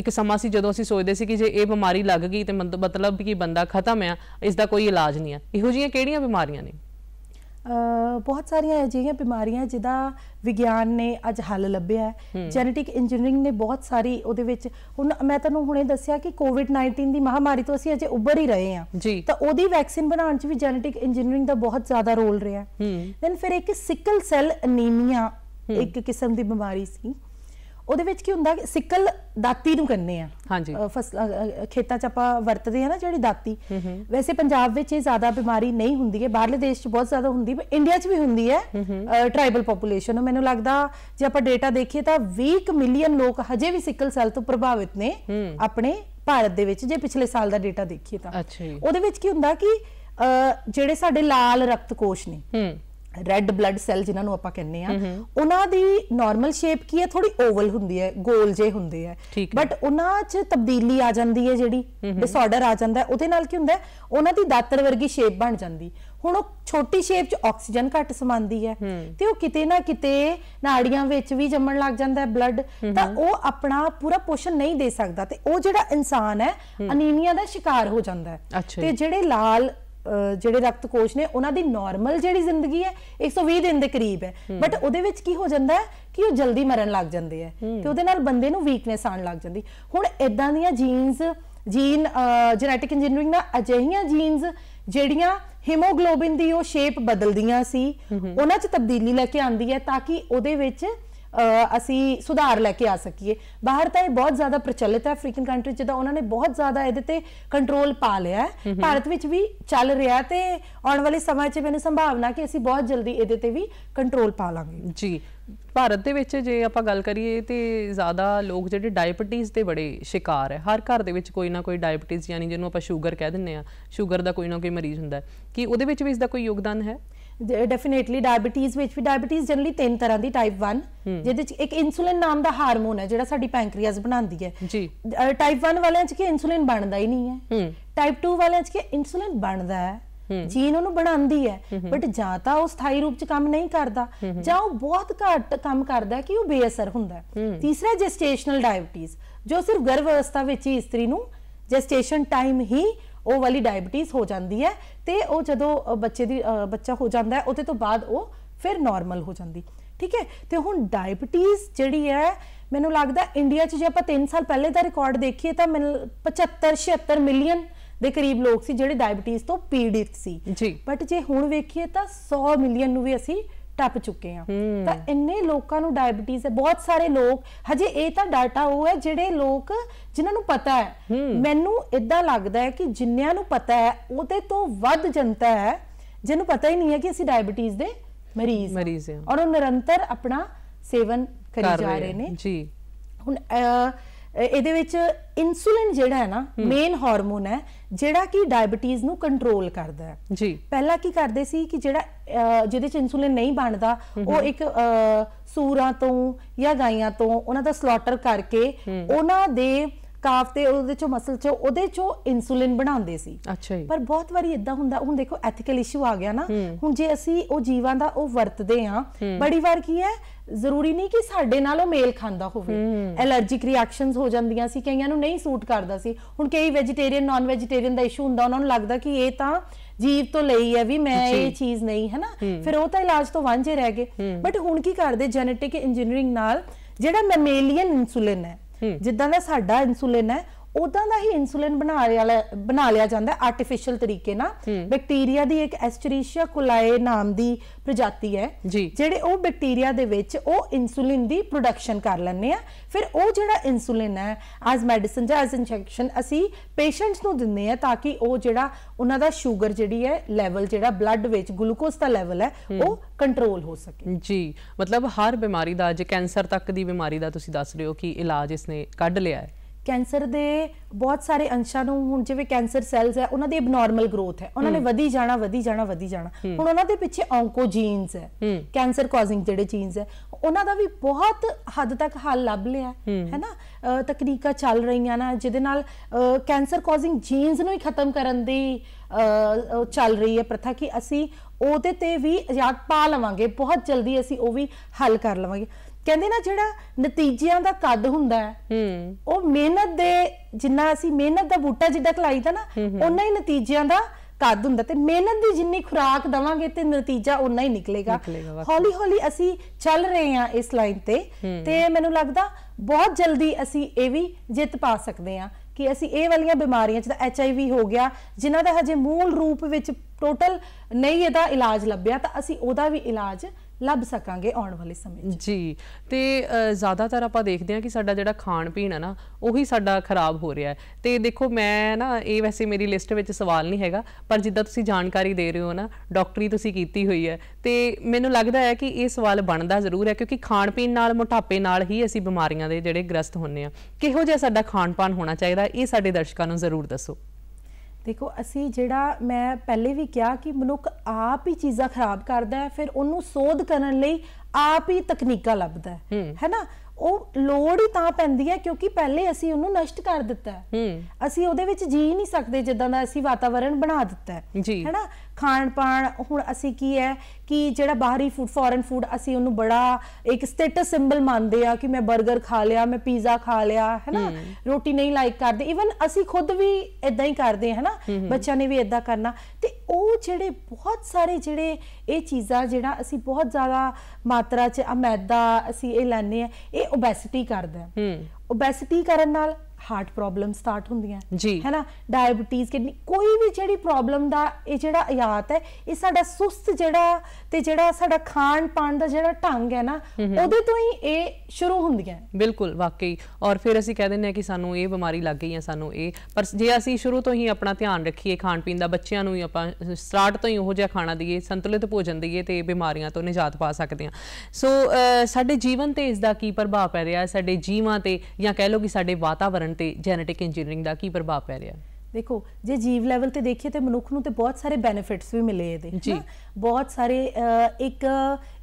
ਇੱਕ ਸਮਾਂ ਸੀ ਜਦੋਂ ਅਸੀਂ ਸੋਚਦੇ ਸੀ ਕਿ ਜੇ ਇਹ ਬਿਮਾਰੀ ਲੱਗ ਗਈ ਤੇ ਮਤਲਬ ਕਿ ਬੰਦਾ ਖਤਮ ਆ ਇਸ ਦਾ ਕੋਈ ਇਲਾਜ ਨਹੀਂ ਆ ਇਹੋ ਜਿਹੀਆਂ ਕਿਹੜੀਆਂ ਬਿਮਾਰੀਆਂ ਨੇ ਬਹੁਤ ਸਾਰੀਆਂ ਅਜਿਹੀਆਂ ਬਿਮਾਰੀਆਂ ਜਿਹਦਾ ਵਿਗਿਆਨ ਨੇ ਅੱਜ ਹੱਲ ਲੱਭਿਆ ਹੈ ਜੈਨੇਟਿਕ ਇੰਜੀਨੀਅਰਿੰਗ ਨੇ ਬਹੁਤ ਸਾਰੀ ਉਹਦੇ ਵਿੱਚ ਹੁਣ ਮੈਂ ਤੁਹਾਨੂੰ ਹੁਣੇ ਦੱਸਿਆ ਕਿ ਕੋਵਿਡ-19 ਦੀ ਮਹਾਮਾਰੀ ਤੋਂ ਅਸੀਂ ਅਜੇ ਉੱਭਰ ਹੀ ਰਹੇ ਹਾਂ ਤਾਂ ਉਹਦੀ ਵੈਕਸੀਨ ਬਣਾਉਣ 'ਚ ਵੀ ਜੈਨੇਟਿਕ ਇੰਜੀਨੀਅਰਿੰਗ ਦਾ ਬਹੁਤ ਜ਼ਿਆਦਾ ਰੋਲ ਰਿਹਾ ਹੈ ਦੈਨ ਫਿਰ ਇੱਕ ਸਿਕਲ ਸੈੱਲ ਅਨੀਮੀਆ ਇੱਕ ਕਿਸਮ ਦੀ ਬਿਮਾਰੀ ਸੀ ਉਹਦੇ ਵਿੱਚ ਕੀ ਹੁੰਦਾ ਸਿਕਲ ਦਾਤੀ ਨੂੰ ਕਹਿੰਦੇ ਆ ਹਾਂਜੀ ਖੇਤਾਂ 'ਚ ਆਪਾਂ ਵਰਤਦੇ ਆ ਨਾ ਜਿਹੜੀ ਦਾਤੀ ਵੈਸੇ ਪੰਜਾਬ ਵਿੱਚ ਇਹ ਜ਼ਿਆਦਾ ਬਿਮਾਰੀ ਨਹੀਂ ਹੁੰਦੀ ਹੈ ਬਾਹਰਲੇ ਦੇਸ਼ 'ਚ ਬਹੁਤ ਜ਼ਿਆਦਾ ਹੁੰਦੀ ਪਰ ਇੰਡੀਆ 'ਚ ਵੀ ਹੁੰਦੀ ਹੈ ਟ੍ਰਾਈਬਲ ਪੋਪੂਲੇਸ਼ਨ ਨੂੰ ਮੈਨੂੰ ਲੱਗਦਾ ਜੇ ਆਪਾਂ ਡੇਟਾ ਦੇਖੀਏ ਤਾਂ 20 ਮਿਲੀਅਨ ਲੋਕ ਹਜੇ ਵੀ ਸਿਕਲ ਸੈਲ ਤੋਂ ਪ੍ਰਭਾਵਿਤ ਨੇ ਆਪਣੇ ਭਾਰਤ ਦੇ ਵਿੱਚ ਜੇ ਪਿਛਲੇ ਸਾਲ ਦਾ ਡੇਟਾ ਦੇਖੀਏ ਤਾਂ ਉਹਦੇ ਵਿੱਚ ਕੀ ਹੁੰਦਾ ਕਿ ਜਿਹੜੇ ਸਾਡੇ ਲਾਲ ਰਕਤ ਕੋਸ਼ ਨੇ ਰੈੱਡ ਬਲੱਡ ਸੈੱਲ ਜਿਨ੍ਹਾਂ ਨੂੰ ਆਪਾਂ ਕਹਿੰਦੇ ਆ ਉਹਨਾਂ ਦੀ ਨਾਰਮਲ ਸ਼ੇਪ ਕੀ ਹੈ ਥੋੜੀ ਓਵਲ ਹੁੰਦੀ ਹੈ ਗੋਲ ਜੇ ਹੁੰਦੇ ਆ ਬਟ ਉਹਨਾਂ 'ਚ ਤਬਦੀਲੀ ਆ ਜਾਂਦੀ ਹੈ ਜਿਹੜੀ ਡਿਸਆਰਡਰ ਆ ਜਾਂਦਾ ਉਹਦੇ ਨਾਲ ਕੀ ਹੁੰਦਾ ਉਹਨਾਂ ਦੀ ਦਾਤਰ ਵਰਗੀ ਸ਼ੇਪ ਬਣ ਜਾਂਦੀ ਹੁਣ ਉਹ ਛੋਟੀ ਸ਼ੇਪ 'ਚ ਆਕਸੀਜਨ ਘੱਟ ਸਮਾਂਦੀ ਹੈ ਤੇ ਉਹ ਕਿਤੇ ਨਾ ਕਿਤੇ ਨਾੜੀਆਂ ਵਿੱਚ ਵੀ ਜੰਮਣ ਲੱਗ ਜਾਂਦਾ ਹੈ ਬਲੱਡ ਤਾਂ ਉਹ ਆਪਣਾ ਪੂਰਾ ਪੋਸ਼ਣ ਨਹੀਂ ਦੇ ਸਕਦਾ ਤੇ ਉਹ ਜਿਹੜਾ ਇਨਸਾਨ ਹੈ ਅਨੀਮੀਆ ਦਾ ਸ਼ਿਕਾਰ ਹੋ ਜਾਂਦਾ ਹੈ ਤੇ ਜਿਹੜੇ ਲਾਲ ਜਿਹੜੇ ਰਕਤ ਕੋਸ਼ ਨੇ ਉਹਨਾਂ ਦੀ ਨਾਰਮਲ ਜਿਹੜੀ ਜ਼ਿੰਦਗੀ ਹੈ 120 ਦਿਨ ਦੇ ਕਰੀਬ ਹੈ ਬਟ ਉਹਦੇ ਵਿੱਚ ਕੀ ਹੋ ਜਾਂਦਾ ਹੈ ਕਿ ਉਹ ਜਲਦੀ ਮਰਨ ਲੱਗ ਜਾਂਦੇ ਆ ਤੇ ਉਹਦੇ ਨਾਲ ਬੰਦੇ ਨੂੰ ਵੀਕਨੈਸ ਆਣ ਲੱਗ ਜਾਂਦੀ ਹੁਣ ਇਦਾਂ ਦੀਆਂ ਜੀਨਸ ਜੀਨ ਜੈਨੇਟਿਕ ਇੰਜੀਨੀਅਰਿੰਗ ਨਾਲ ਅਜਿਹੀਆਂ ਜੀਨਸ ਜਿਹੜੀਆਂ ਹੀਮੋਗਲੋਬਿਨ ਦੀ ਉਹ ਸ਼ੇਪ ਬਦਲਦੀਆਂ ਸੀ ਉਹਨਾਂ 'ਚ ਤਬਦੀਲੀ ਲੈ ਕੇ ਆਂਦੀ ਹੈ ਤਾਂ ਕਿ ਉਹਦੇ ਵਿੱਚ ਅਸੀਂ ਸੁਧਾਰ ਲੈ ਕੇ ਆ ਸਕੀਏ ਬਾਹਰ ਤਾਂ ਇਹ ਬਹੁਤ ਜ਼ਿਆਦਾ ਪ੍ਰਚਲਿਤ ਹੈ ਅਫਰੀਕਨ ਕੰਟਰੀ ਜਿਹਦਾ ਉਹਨਾਂ ਨੇ ਬਹੁਤ ਜ਼ਿਆਦਾ ਇਹਦੇ ਤੇ ਕੰਟਰੋਲ ਪਾ ਲਿਆ ਹੈ ਭਾਰਤ ਵਿੱਚ ਵੀ ਚੱਲ ਰਿਹਾ ਤੇ ਆਉਣ ਵਾਲੇ ਸਮੇਂ 'ਚ ਮੈਨੂੰ ਸੰਭਾਵਨਾ ਕਿ ਅਸੀਂ ਬਹੁਤ ਜਲਦੀ ਇਹਦੇ ਤੇ ਵੀ ਕੰਟਰੋਲ ਪਾ ਲਾਂਗੇ ਜੀ ਭਾਰਤ ਦੇ ਵਿੱਚ ਜੇ ਆਪਾਂ ਗੱਲ ਕਰੀਏ ਤੇ ਜ਼ਿਆਦਾ ਲੋਕ ਜਿਹੜੇ ਡਾਇਬੀਟੀਜ਼ ਦੇ ਬੜੇ ਸ਼ਿਕਾਰ ਹੈ ਹਰ ਘਰ ਦੇ ਵਿੱਚ ਕੋਈ ਨਾ ਕੋਈ ਡਾਇਬੀਟੀਜ਼ ਯਾਨੀ ਜਿਹਨੂੰ ਆਪਾਂ ਸ਼ੂਗਰ ਕਹਿ ਦਿੰਨੇ ਆ ਸ਼ੂਗਰ ਦਾ ਕੋਈ ਨਾ ਕੋਈ ਮਰੀਜ਼ ਹੁੰਦਾ ਕਿ ਉਹਦੇ ਵਿੱਚ ਵੀ ਇਸ ਦਾ ਕੋਈ ਯੋਗਦਾਨ ਹੈ ਡੈਫੀਨਿਟਲੀ ਡਾਇਬੀਟੀਜ਼ ਵਿੱਚ ਵੀ ਡਾਇਬੀਟੀਜ਼ ਜਨਰਲੀ ਤਿੰਨ ਤਰ੍ਹਾਂ ਦੀ ਟਾਈਪ 1 ਜਿਹਦੇ ਵਿੱਚ ਇੱਕ ਇਨਸੂਲਿਨ ਨਾਮ ਦਾ ਹਾਰਮੋਨ ਹੈ ਜਿਹੜਾ ਸਾਡੀ ਪੈਂਕਰੀਆਸ ਬਣਾਉਂਦੀ ਹੈ ਜੀ ਟਾਈਪ 1 ਵਾਲਿਆਂ 'ਚ ਕਿ ਇਨਸੂਲਿਨ ਬਣਦਾ ਹੀ ਨਹੀਂ ਹੈ ਟਾਈਪ 2 ਵਾਲਿਆਂ 'ਚ ਕਿ ਇਨਸੂਲਿਨ ਬਣਦਾ ਹੈ ਜੀਨ ਉਹਨੂੰ ਬਣਾਉਂਦੀ ਹੈ ਬਟ ਜਾਂ ਤਾਂ ਉਹ ਸਥਾਈ ਰੂਪ 'ਚ ਕੰਮ ਨਹੀਂ ਕਰਦਾ ਜਾਂ ਉਹ ਬਹੁਤ ਘੱਟ ਕੰਮ ਕਰਦਾ ਕਿ ਉਹ ਬੇਅਸਰ ਹੁੰਦਾ ਤੀਸਰਾ ਜੈਸਟੇਸ਼ਨਲ ਡਾਇਬੀਟੀਜ਼ ਜੋ ਸਿਰਫ ਗਰਭ ਅਵਸਥਾ ਵਿੱਚ ਹੀ ਇਸਤਰੀ ਨੂੰ ਜੈਸਟੇਸ਼ਨ ਟਾਈਮ ਹੀ ਉਹ ਵਾਲੀ ਡਾਇਬੀਟੀਜ਼ ਹੋ ਜਾਂਦੀ ਹੈ ਤੇ ਉਹ ਜਦੋਂ ਬੱਚੇ ਦੀ ਬੱਚਾ ਹੋ ਜਾਂਦਾ ਹੈ ਉਹਦੇ ਤੋਂ ਬਾਅਦ ਉਹ ਫਿਰ ਨਾਰਮਲ ਹੋ ਜਾਂਦੀ ਠੀਕ ਹੈ ਤੇ ਹੁਣ ਡਾਇਬੀਟੀਜ਼ ਜਿਹੜੀ ਹੈ ਮੈਨੂੰ ਲੱਗਦਾ ਇੰਡੀਆ 'ਚ ਜੇ ਆਪਾਂ 3 ਸਾਲ ਪਹਿਲੇ ਦਾ ਰਿਕਾਰਡ ਦੇਖੀਏ ਤਾਂ 75 76 ਮਿਲੀਅਨ ਦੇ ਕਰੀਬ ਲੋਕ ਸੀ ਜਿਹੜੇ ਡਾਇਬੀਟੀਜ਼ ਤੋਂ ਪੀੜਿਤ ਸੀ ਬਟ ਜੇ ਹੁਣ ਵੇਖੀਏ ਤਾਂ 100 ਮਿਲੀਅਨ ਨੂੰ ਵੀ ਅਸੀਂ ਟੱਪ ਚੁੱਕੇ ਆ ਤਾਂ ਇੰਨੇ ਲੋਕਾਂ ਨੂੰ ਡਾਇਬੀਟੀਜ਼ ਹੈ ਬਹੁਤ ਸਾਰੇ ਲੋਕ ਹਜੇ ਇਹ ਤਾਂ ਡਾਟਾ ਉਹ ਹੈ ਜਿਹੜੇ ਲੋਕ ਜਿਨ੍ਹਾਂ ਨੂੰ ਪਤਾ ਹੈ ਮੈਨੂੰ ਇਦਾਂ ਲੱਗਦਾ ਹੈ ਕਿ ਜਿੰਨਿਆਂ ਨੂੰ ਪਤਾ ਹੈ ਉਹਦੇ ਤੋਂ ਵੱਧ ਜਨਤਾ ਹੈ ਜਿਹਨੂੰ ਪਤਾ ਹੀ ਨਹੀਂ ਹੈ ਕਿ ਅਸੀਂ ਡਾਇਬੀਟੀਜ਼ ਦੇ ਮਰੀਜ਼ ਹਾਂ ਔਰ ਉਹ ਨਿਰੰਤਰ ਆਪਣਾ ਸੇਵਨ ਕਰੀ ਜਾ ਰਹੇ ਨੇ ਜੀ ਹੁਣ ਇਹਦੇ ਵਿੱਚ ਇਨਸੂਲਿਨ ਜਿਹੜਾ ਹੈ ਨਾ ਮੇਨ ਹਾਰਮੋਨ ਹੈ ਜਿਹੜਾ ਕਿ ਡਾਇਬੀਟੀਜ਼ ਨੂੰ ਕੰਟਰੋਲ ਕਰਦਾ ਹੈ ਜੀ ਪਹਿਲਾਂ ਕੀ ਕਰਦੇ ਸੀ ਕਿ ਜਿਹੜਾ ਜਿਹਦੇ ਚ ਇਨਸੂਲਿਨ ਨਹੀਂ ਬਣਦਾ ਉਹ ਇੱਕ ਸੂਰਾਂ ਤੋਂ ਜਾਂ ਗਾਈਆਂ ਤੋਂ ਉਹਨਾਂ ਦਾ ਸਲੌਟਰ ਕਰਕੇ ਉਹਨਾਂ ਦੇ ਕਾਫ ਤੇ ਉਹਦੇ ਚੋਂ ਮਸਲ ਚੋਂ ਉਹਦੇ ਚੋਂ ਇਨਸੂਲਿਨ ਬਣਾਉਂਦੇ ਸੀ ਅੱਛਾ ਜੀ ਪਰ ਬਹੁਤ ਵਾਰੀ ਇਦਾਂ ਹੁੰਦਾ ਹੁਣ ਦੇਖੋ ਐਥੀਕਲ ਇਸ਼ੂ ਆ ਗਿਆ ਨਾ ਹੁਣ ਜੇ ਅਸੀਂ ਉਹ ਜੀਵਾਂ ਦਾ ਉਹ ਵਰਤਦੇ ਆ ਬੜੀ ਵਾਰ ਕੀ ਹੈ ਜ਼ਰੂਰੀ ਨਹੀਂ ਕਿ ਸਾਡੇ ਨਾਲ ਉਹ ਮੇਲ ਖਾਂਦਾ ਹੋਵੇ ਅਲਰਜੀਕ ਰਿਐਕਸ਼ਨਸ ਹੋ ਜਾਂਦੀਆਂ ਸੀ ਕਈਆਂ ਨੂੰ ਨਹੀਂ ਸੂਟ ਕਰਦਾ ਸੀ ਹੁਣ ਕਈ ਵੈਜੀਟੇਰੀਅਨ ਨਾਨ ਵੈਜੀਟੇਰੀਅਨ ਦਾ ਇਸ਼ੂ ਹੁੰਦਾ ਉਹਨਾਂ ਨੂੰ ਲੱਗਦਾ ਕਿ ਇਹ ਤਾਂ ਜੀਵ ਤੋਂ ਲਈ ਹੈ ਵੀ ਮੈਂ ਇਹ ਚੀਜ਼ ਨਹੀਂ ਹੈ ਨਾ ਫਿਰ ਉਹ ਤਾਂ ਇਲਾਜ ਤੋਂ ਵਾਂਝੇ ਰਹਿ ਗਏ ਬਟ ਹੁਣ ਕੀ ਕਰਦੇ ਜੈਨੇਟਿਕ ਇੰਜੀਨੀਅਰਿੰਗ ਨਾਲ ਜਿਹੜਾ ਮੈਮੇਲੀਅਨ ਇਨਸੂਲਿਨ ਹੈ ਜਿੱਦਾਂ ਦਾ ਸਾਡਾ ਇਨਸੂਲਿਨ ਹੈ ਉਦਾਂ ਦਾ ਹੀ ਇਨਸੂਲਿਨ ਬਣਾ ਲਿਆ ਬਣਾ ਲਿਆ ਜਾਂਦਾ ਆਰਟੀਫੀਸ਼ੀਅਲ ਤਰੀਕੇ ਨਾਲ ਬੈਕਟੀਰੀਆ ਦੀ ਇੱਕ ਐਸਚਰੀਸ਼ੀਆ ਕੋਲਾਏ ਨਾਮ ਦੀ ਪ੍ਰਜਾਤੀ ਹੈ ਜਿਹੜੇ ਉਹ ਬੈਕਟੀਰੀਆ ਦੇ ਵਿੱਚ ਉਹ ਇਨਸੂਲਿਨ ਦੀ ਪ੍ਰੋਡਕਸ਼ਨ ਕਰ ਲੈਂਦੇ ਆ ਫਿਰ ਉਹ ਜਿਹੜਾ ਇਨਸੂਲਿਨ ਹੈ ਐਸ ਮੈਡੀਸਨ ਜਾਂ ਐਸ ਇੰਜੈਕਸ਼ਨ ਅਸੀਂ ਪੇਸ਼ੈਂਟਸ ਨੂੰ ਦਿੰਦੇ ਆ ਤਾਂ ਕਿ ਉਹ ਜਿਹੜਾ ਉਹਨਾਂ ਦਾ ਸ਼ੂਗਰ ਜਿਹੜੀ ਹੈ ਲੈਵਲ ਜਿਹੜਾ ਬਲੱਡ ਵਿੱਚ ਗਲੂਕੋਜ਼ ਦਾ ਲੈਵਲ ਹੈ ਉਹ ਕੰਟਰੋਲ ਹੋ ਸਕੇ ਜੀ ਮਤਲਬ ਹਰ ਬਿਮਾਰੀ ਦਾ ਜੇ ਕੈਂਸਰ ਤੱਕ ਦੀ ਬਿਮਾਰੀ ਦਾ ਤੁਸੀਂ ਦੱਸ ਰਹੇ ਹੋ ਕਿ ਇਲਾਜ ਇਸਨੇ ਕੱਢ ਲਿਆ ਹੈ ਕੈਂਸਰ ਦੇ ਬਹੁਤ ਸਾਰੇ ਅੰਸ਼ਾਂ ਨੂੰ ਹੁਣ ਜਿਵੇਂ ਕੈਂਸਰ ਸੈਲਸ ਹੈ ਉਹਨਾਂ ਦੀ ਐਬਨੋਰਮਲ ਗਰੋਥ ਹੈ ਉਹਨਾਂ ਨੇ ਵਧੀ ਜਾਣਾ ਵਧੀ ਜਾਣਾ ਵਧੀ ਜਾਣਾ ਹੁਣ ਉਹਨਾਂ ਦੇ ਪਿੱਛੇ ਔਂਕੋ ਜੀਨਸ ਹੈ ਕੈਂਸਰ ਕੌਜ਼ਿੰਗ ਜਿਹੜੇ ਜੀਨਸ ਹੈ ਉਹਨਾਂ ਦਾ ਵੀ ਬਹੁਤ ਹੱਦ ਤੱਕ ਹੱਲ ਲੱਭ ਲਿਆ ਹੈ ਨਾ ਤਕਨੀਕਾਂ ਚੱਲ ਰਹੀਆਂ ਨਾ ਜਿਹਦੇ ਨਾਲ ਕੈਂਸਰ ਕੌਜ਼ਿੰਗ ਜੀਨਸ ਨੂੰ ਹੀ ਖਤਮ ਕਰਨ ਦੀ ਚੱਲ ਰਹੀ ਹੈ ਪ੍ਰਥਾ ਕਿ ਅਸੀਂ ਉਹਦੇ ਤੇ ਵੀ ਯਾਦ ਪਾ ਲਵਾਂਗੇ ਬਹੁਤ ਜਲਦੀ ਅਸੀਂ ਉਹ ਵੀ ਹੱਲ ਕਰ ਲਵਾਂਗੇ ਕਹਿੰਦੇ ਨਾ ਜਿਹੜਾ ਨਤੀਜਿਆਂ ਦਾ ਕੱਦ ਹੁੰਦਾ ਹੈ ਉਹ ਮਿਹਨਤ ਦੇ ਜਿੰਨਾ ਅਸੀਂ ਮਿਹਨਤ ਦਾ ਬੂਟਾ ਜਿੱਦਾਂ ਖਲਾਈਦਾ ਨਾ ਉਹਨਾਂ ਹੀ ਨਤੀਜਿਆਂ ਦਾ ਕੱਦ ਹੁੰਦਾ ਤੇ ਮਿਹਨਤ ਦੀ ਜਿੰਨੀ ਖੁਰਾਕ ਦਵਾਂਗੇ ਤੇ ਨਤੀਜਾ ਉਨਾ ਹੀ ਨਿਕਲੇਗਾ ਹੌਲੀ ਹੌਲੀ ਅਸੀਂ ਚੱਲ ਰਹੇ ਹਾਂ ਇਸ ਲਾਈਨ ਤੇ ਤੇ ਮੈਨੂੰ ਲੱਗਦਾ ਬਹੁਤ ਜਲਦੀ ਅਸੀਂ ਇਹ ਵੀ ਜਿੱਤ ਪਾ ਸਕਦੇ ਹਾਂ ਕਿ ਅਸੀਂ ਇਹ ਵਾਲੀਆਂ ਬਿਮਾਰੀਆਂ ਜਿਦਾ ਵੀ ਹੋ ਗਿਆ ਜਿਨ੍ਹਾਂ ਦਾ ਹਜੇ ਮੂਲ ਰੂਪ ਵਿੱਚ ਟੋਟਲ ਨਹੀਂ ਇਹਦਾ ਇਲਾਜ ਲੱਭਿਆ ਤਾਂ ਅਸੀਂ ਉਹਦਾ ਵੀ ਇਲਾਜ ਲੱਭ ਸਕਾਂਗੇ ਆਉਣ ਵਾਲੇ ਸਮੇਂ ਵਿੱਚ ਜੀ ਤੇ ਜ਼ਿਆਦਾਤਰ ਆਪਾਂ ਦੇਖਦੇ ਆ ਕਿ ਸਾਡਾ ਜਿਹੜਾ ਖਾਣ ਪੀਣ ਹੈ ਨਾ ਉਹੀ ਸਾਡਾ ਖਰਾਬ ਹੋ ਰਿਹਾ ਹੈ ਤੇ ਦੇਖੋ ਮੈਂ ਨਾ ਇਹ ਵੈਸੇ ਮੇਰੀ ਲਿਸਟ ਵਿੱਚ ਸਵਾਲ ਨਹੀਂ ਹੈਗਾ ਪਰ ਜਿੱਦਾਂ ਤੁਸੀਂ ਜਾਣਕਾਰੀ ਦੇ ਰਹੇ ਹੋ ਨਾ ਡਾਕਟਰੀ ਤੁਸੀਂ ਕੀਤੀ ਹੋਈ ਹੈ ਤੇ ਮੈਨੂੰ ਲੱਗਦਾ ਹੈ ਕਿ ਇਹ ਸਵਾਲ ਬਣਦਾ ਜ਼ਰੂਰ ਹੈ ਕਿਉਂਕਿ ਖਾਣ ਪੀਣ ਨਾਲ ਮੋਟਾਪੇ ਨਾਲ ਹੀ ਅਸੀਂ ਬਿਮਾਰੀਆਂ ਦੇ ਜਿਹੜੇ ਗ੍ਰਸਤ ਹੁੰਨੇ ਆ ਕਿਹੋ ਜਿਹਾ ਸਾਡਾ ਖਾਣ ਪਾਣ ਹੋਣਾ ਚਾਹੀਦਾ ਇਹ ਸਾਡੇ ਦਰਸ਼ਕਾਂ ਨੂੰ ਜ਼ਰੂਰ ਦੱਸੋ ਦੇਖੋ ਅਸੀਂ ਜਿਹੜਾ ਮੈਂ ਪਹਿਲੇ ਵੀ ਕਿਹਾ ਕਿ ਮਨੁੱਖ ਆਪ ਹੀ ਚੀਜ਼ਾਂ ਖਰਾਬ ਕਰਦਾ ਹੈ ਫਿਰ ਉਹਨੂੰ ਸੋਧ ਕਰਨ ਲਈ ਆਪ ਹੀ ਤਕਨੀਕਾਂ ਲੱਭਦਾ ਹੈ ਹੈਨਾ ਉਹ ਲੋੜ ਹੀ ਤਾਂ ਪੈਂਦੀ ਹੈ ਕਿਉਂਕਿ ਪਹਿਲੇ ਅਸੀਂ ਉਹਨੂੰ ਨਸ਼ਟ ਕਰ ਦਿੱਤਾ ਹੈ ਅਸੀਂ ਉਹਦੇ ਵਿੱਚ ਜੀ ਨਹੀਂ ਸਕਦੇ ਜਿੱਦਾਂ ਦਾ ਅਸੀਂ ਵਾਤਾਵਰਣ ਬਣਾ ਦਿੱਤਾ ਹੈ ਹੈਨਾ ਖਾਣ ਪਾਣ ਹੁਣ ਅਸੀਂ ਕੀ ਹੈ ਕਿ ਜਿਹੜਾ ਬਾਹਰੀ ਫੂਡ ਫੋਰਨ ਫੂਡ ਅਸੀਂ ਉਹਨੂੰ ਬੜਾ ਇੱਕ ਸਟੇਟਸ ਸਿੰਬਲ ਮੰਨਦੇ ਆ ਕਿ ਮੈਂ 버ਗਰ ਖਾ ਲਿਆ ਮੈਂ ਪੀਜ਼ਾ ਖਾ ਲਿਆ ਹੈਨਾ ਰੋਟੀ ਨਹੀਂ ਲਾਈਕ ਕਰਦੇ ਇਵਨ ਅਸੀਂ ਖੁਦ ਵੀ ਇਦਾਂ ਹੀ ਕਰਦੇ ਹੈਨਾ ਬੱਚਿਆਂ ਨੇ ਵੀ ਇਦਾਂ ਕਰਨਾ ਤੇ ਉਹ ਜਿਹੜੇ ਬਹੁਤ ਸਾਰੇ ਜਿਹੜੇ ਇਹ ਚੀਜ਼ਾਂ ਜਿਹੜਾ ਅਸੀਂ ਬਹੁਤ ਜ਼ਿਆਦਾ ਮਾਤਰਾ 'ਚ ਮੈਦਾ ਅਸੀਂ ਇਹ ਲੈਣੇ ਆ ਇਹ ਓਬੈਸਿਟੀ ਕਰਦਾ ਹੈ ਓਬੈਸਿਟੀ ਕਰਨ ਨਾਲ ਹਾਰਟ ਪ੍ਰੋਬਲਮ ਸਟਾਰਟ ਹੁੰਦੀਆਂ ਹੈ ਹੈਨਾ ਡਾਇਬੀਟੀਜ਼ ਕਿਡਨੀ ਕੋਈ ਵੀ ਜਿਹੜੀ ਪ੍ਰੋਬਲਮ ਦਾ ਇਹ ਜਿਹੜਾ ਆਯਾਤ ਹੈ ਇਹ ਸਾਡਾ ਸੁਸਤ ਜਿਹੜਾ ਤੇ ਜਿਹੜਾ ਸਾਡਾ ਖਾਣ ਪਾਣ ਦਾ ਜਿਹੜਾ ਢੰਗ ਹੈ ਨਾ ਉਹਦੇ ਤੋਂ ਹੀ ਇਹ ਸ਼ੁਰੂ ਹੁੰਦੀਆਂ ਬਿਲਕੁਲ ਵਾਕਈ ਔਰ ਫਿਰ ਅਸੀਂ ਕਹਿ ਦਿੰਦੇ ਆ ਕਿ ਸਾਨੂੰ ਇਹ ਬਿਮਾਰੀ ਲੱਗ ਗਈ ਹੈ ਸਾਨੂੰ ਇਹ ਪਰ ਜੇ ਅਸੀਂ ਸ਼ੁਰੂ ਤੋਂ ਹੀ ਆਪਣਾ ਧਿਆਨ ਰੱਖੀਏ ਖਾਣ ਪੀਣ ਦਾ ਬੱਚਿਆਂ ਨੂੰ ਹੀ ਆਪਾਂ ਸਟਾਰਟ ਤੋਂ ਹੀ ਉਹੋ ਜਿਹਾ ਖਾਣਾ ਦਈਏ ਸੰਤੁਲਿਤ ਭੋਜਨ ਦਈਏ ਤੇ ਬਿਮਾਰੀਆਂ ਤੋਂ ਨਿਜਾਤ ਪਾ ਸਕਦੇ ਹਾਂ ਸੋ ਸਾਡੇ ਜੀਵਨ ਤੇ ਇਸ ਦਾ ਕੀ ਪ੍ਰਭਾਵ ਪੈ ਰਿਹਾ ਹੈ ਸਾਡੇ ਜੀਵਾਂ ਤੇ ਜਾਂ ਕਹਿ ਲਓ ਕਿ ਸਾਡੇ ਵਾਤਾਵਰਣ ਵਾਤਾਵਰਣ ਤੇ ਜੈਨੇਟਿਕ ਇੰਜੀਨੀਅਰਿੰਗ ਦਾ ਕੀ ਪ੍ਰਭਾਵ ਪੈ ਰਿਹਾ ਦੇਖੋ ਜੇ ਜੀਵ ਲੈਵਲ ਤੇ ਦੇਖੀਏ ਤੇ ਮਨੁੱਖ ਨੂੰ ਤੇ ਬਹੁਤ ਸਾਰੇ ਬੈਨੀਫਿਟਸ ਵੀ ਮਿਲੇ ਇਹਦੇ ਬਹੁਤ ਸਾਰੇ ਇੱਕ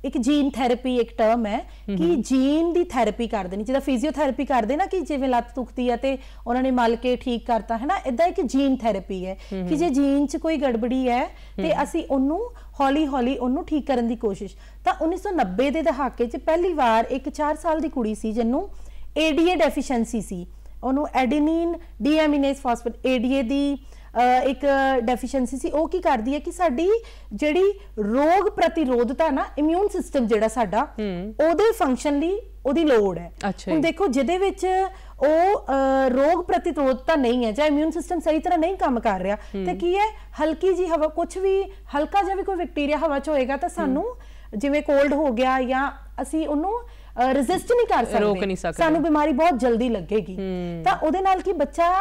ਇੱਕ ਜੀਨ ਥੈਰੇਪੀ ਇੱਕ ਟਰਮ ਹੈ ਕਿ ਜੀਨ ਦੀ ਥੈਰੇਪੀ ਕਰ ਦੇਣੀ ਜਿਹਦਾ ਫਿਜ਼ੀਓਥੈਰੇਪੀ ਕਰਦੇ ਨਾ ਕਿ ਜਿਵੇਂ ਲੱਤ ਦੁਖਦੀ ਆ ਤੇ ਉਹਨਾਂ ਨੇ ਮਲ ਕੇ ਠੀਕ ਕਰਤਾ ਹੈ ਨਾ ਇਦਾਂ ਇੱਕ ਜੀਨ ਥੈਰੇਪੀ ਹੈ ਕਿ ਜੇ ਜੀਨ 'ਚ ਕੋਈ ਗੜਬੜੀ ਹੈ ਤੇ ਅਸੀਂ ਉਹਨੂੰ ਹੌਲੀ-ਹੌਲੀ ਉਹਨੂੰ ਠੀਕ ਕਰਨ ਦੀ ਕੋਸ਼ਿਸ਼ ਤਾਂ 1990 ਦੇ ਦਹਾਕੇ 'ਚ ਪਹਿਲੀ ਵਾਰ ਇੱਕ 4 ਸਾਲ ਦੀ ਕੁੜੀ ਸੀ ਜਿਹਨੂੰ ADA ਡੈਫੀਸ਼ੀਐਂਸੀ ਸੀ ਉਹਨੂੰ ਐਡੀਨਿਨ ਡੀਐਮਿਨੇਸ ਫਾਸਫੇਟ ਏਡੀਏ ਦੀ ਇੱਕ ਡੈਫੀਸ਼ੀਐਂਸੀ ਸੀ ਉਹ ਕੀ ਕਰਦੀ ਹੈ ਕਿ ਸਾਡੀ ਜਿਹੜੀ ਰੋਗ ਪ੍ਰਤੀਰੋਧਤਾ ਨਾ ਇਮਿਊਨ ਸਿਸਟਮ ਜਿਹੜਾ ਸਾਡਾ ਉਹਦੇ ਫੰਕਸ਼ਨ ਲਈ ਉਹਦੀ ਲੋੜ ਹੈ ਹੁਣ ਦੇਖੋ ਜਿਹਦੇ ਵਿੱਚ ਉਹ ਰੋਗ ਪ੍ਰਤੀਰੋਧਤਾ ਨਹੀਂ ਹੈ ਜਾਂ ਇਮਿਊਨ ਸਿਸਟਮ ਸਹੀ ਤਰ੍ਹਾਂ ਨਹੀਂ ਕੰਮ ਕਰ ਰਿਹਾ ਤੇ ਕੀ ਹੈ ਹਲਕੀ ਜੀ ਹਵਾ ਕੁਝ ਵੀ ਹਲਕਾ ਜਿਹਾ ਵੀ ਕੋਈ ਬੈਕਟੀਰੀਆ ਹਵਾ 'ਚ ਹੋਏਗਾ ਤਾਂ ਸਾਨੂੰ ਜਿਵੇਂ ਕੋਲਡ ਹੋ ਗਿਆ ਜਾਂ ਅਸੀਂ ਉਹਨੂੰ ਰੈਜ਼ਿਸਟ ਨਹੀਂ ਕਰ ਸਕਦੇ ਰੋਕ ਨਹੀਂ ਸਕਦੇ ਸਾਨੂੰ ਬਿਮਾਰੀ ਬਹੁਤ ਜਲਦੀ ਲੱਗੇਗੀ ਤਾਂ ਉਹਦੇ ਨਾਲ ਕੀ ਬੱਚਾ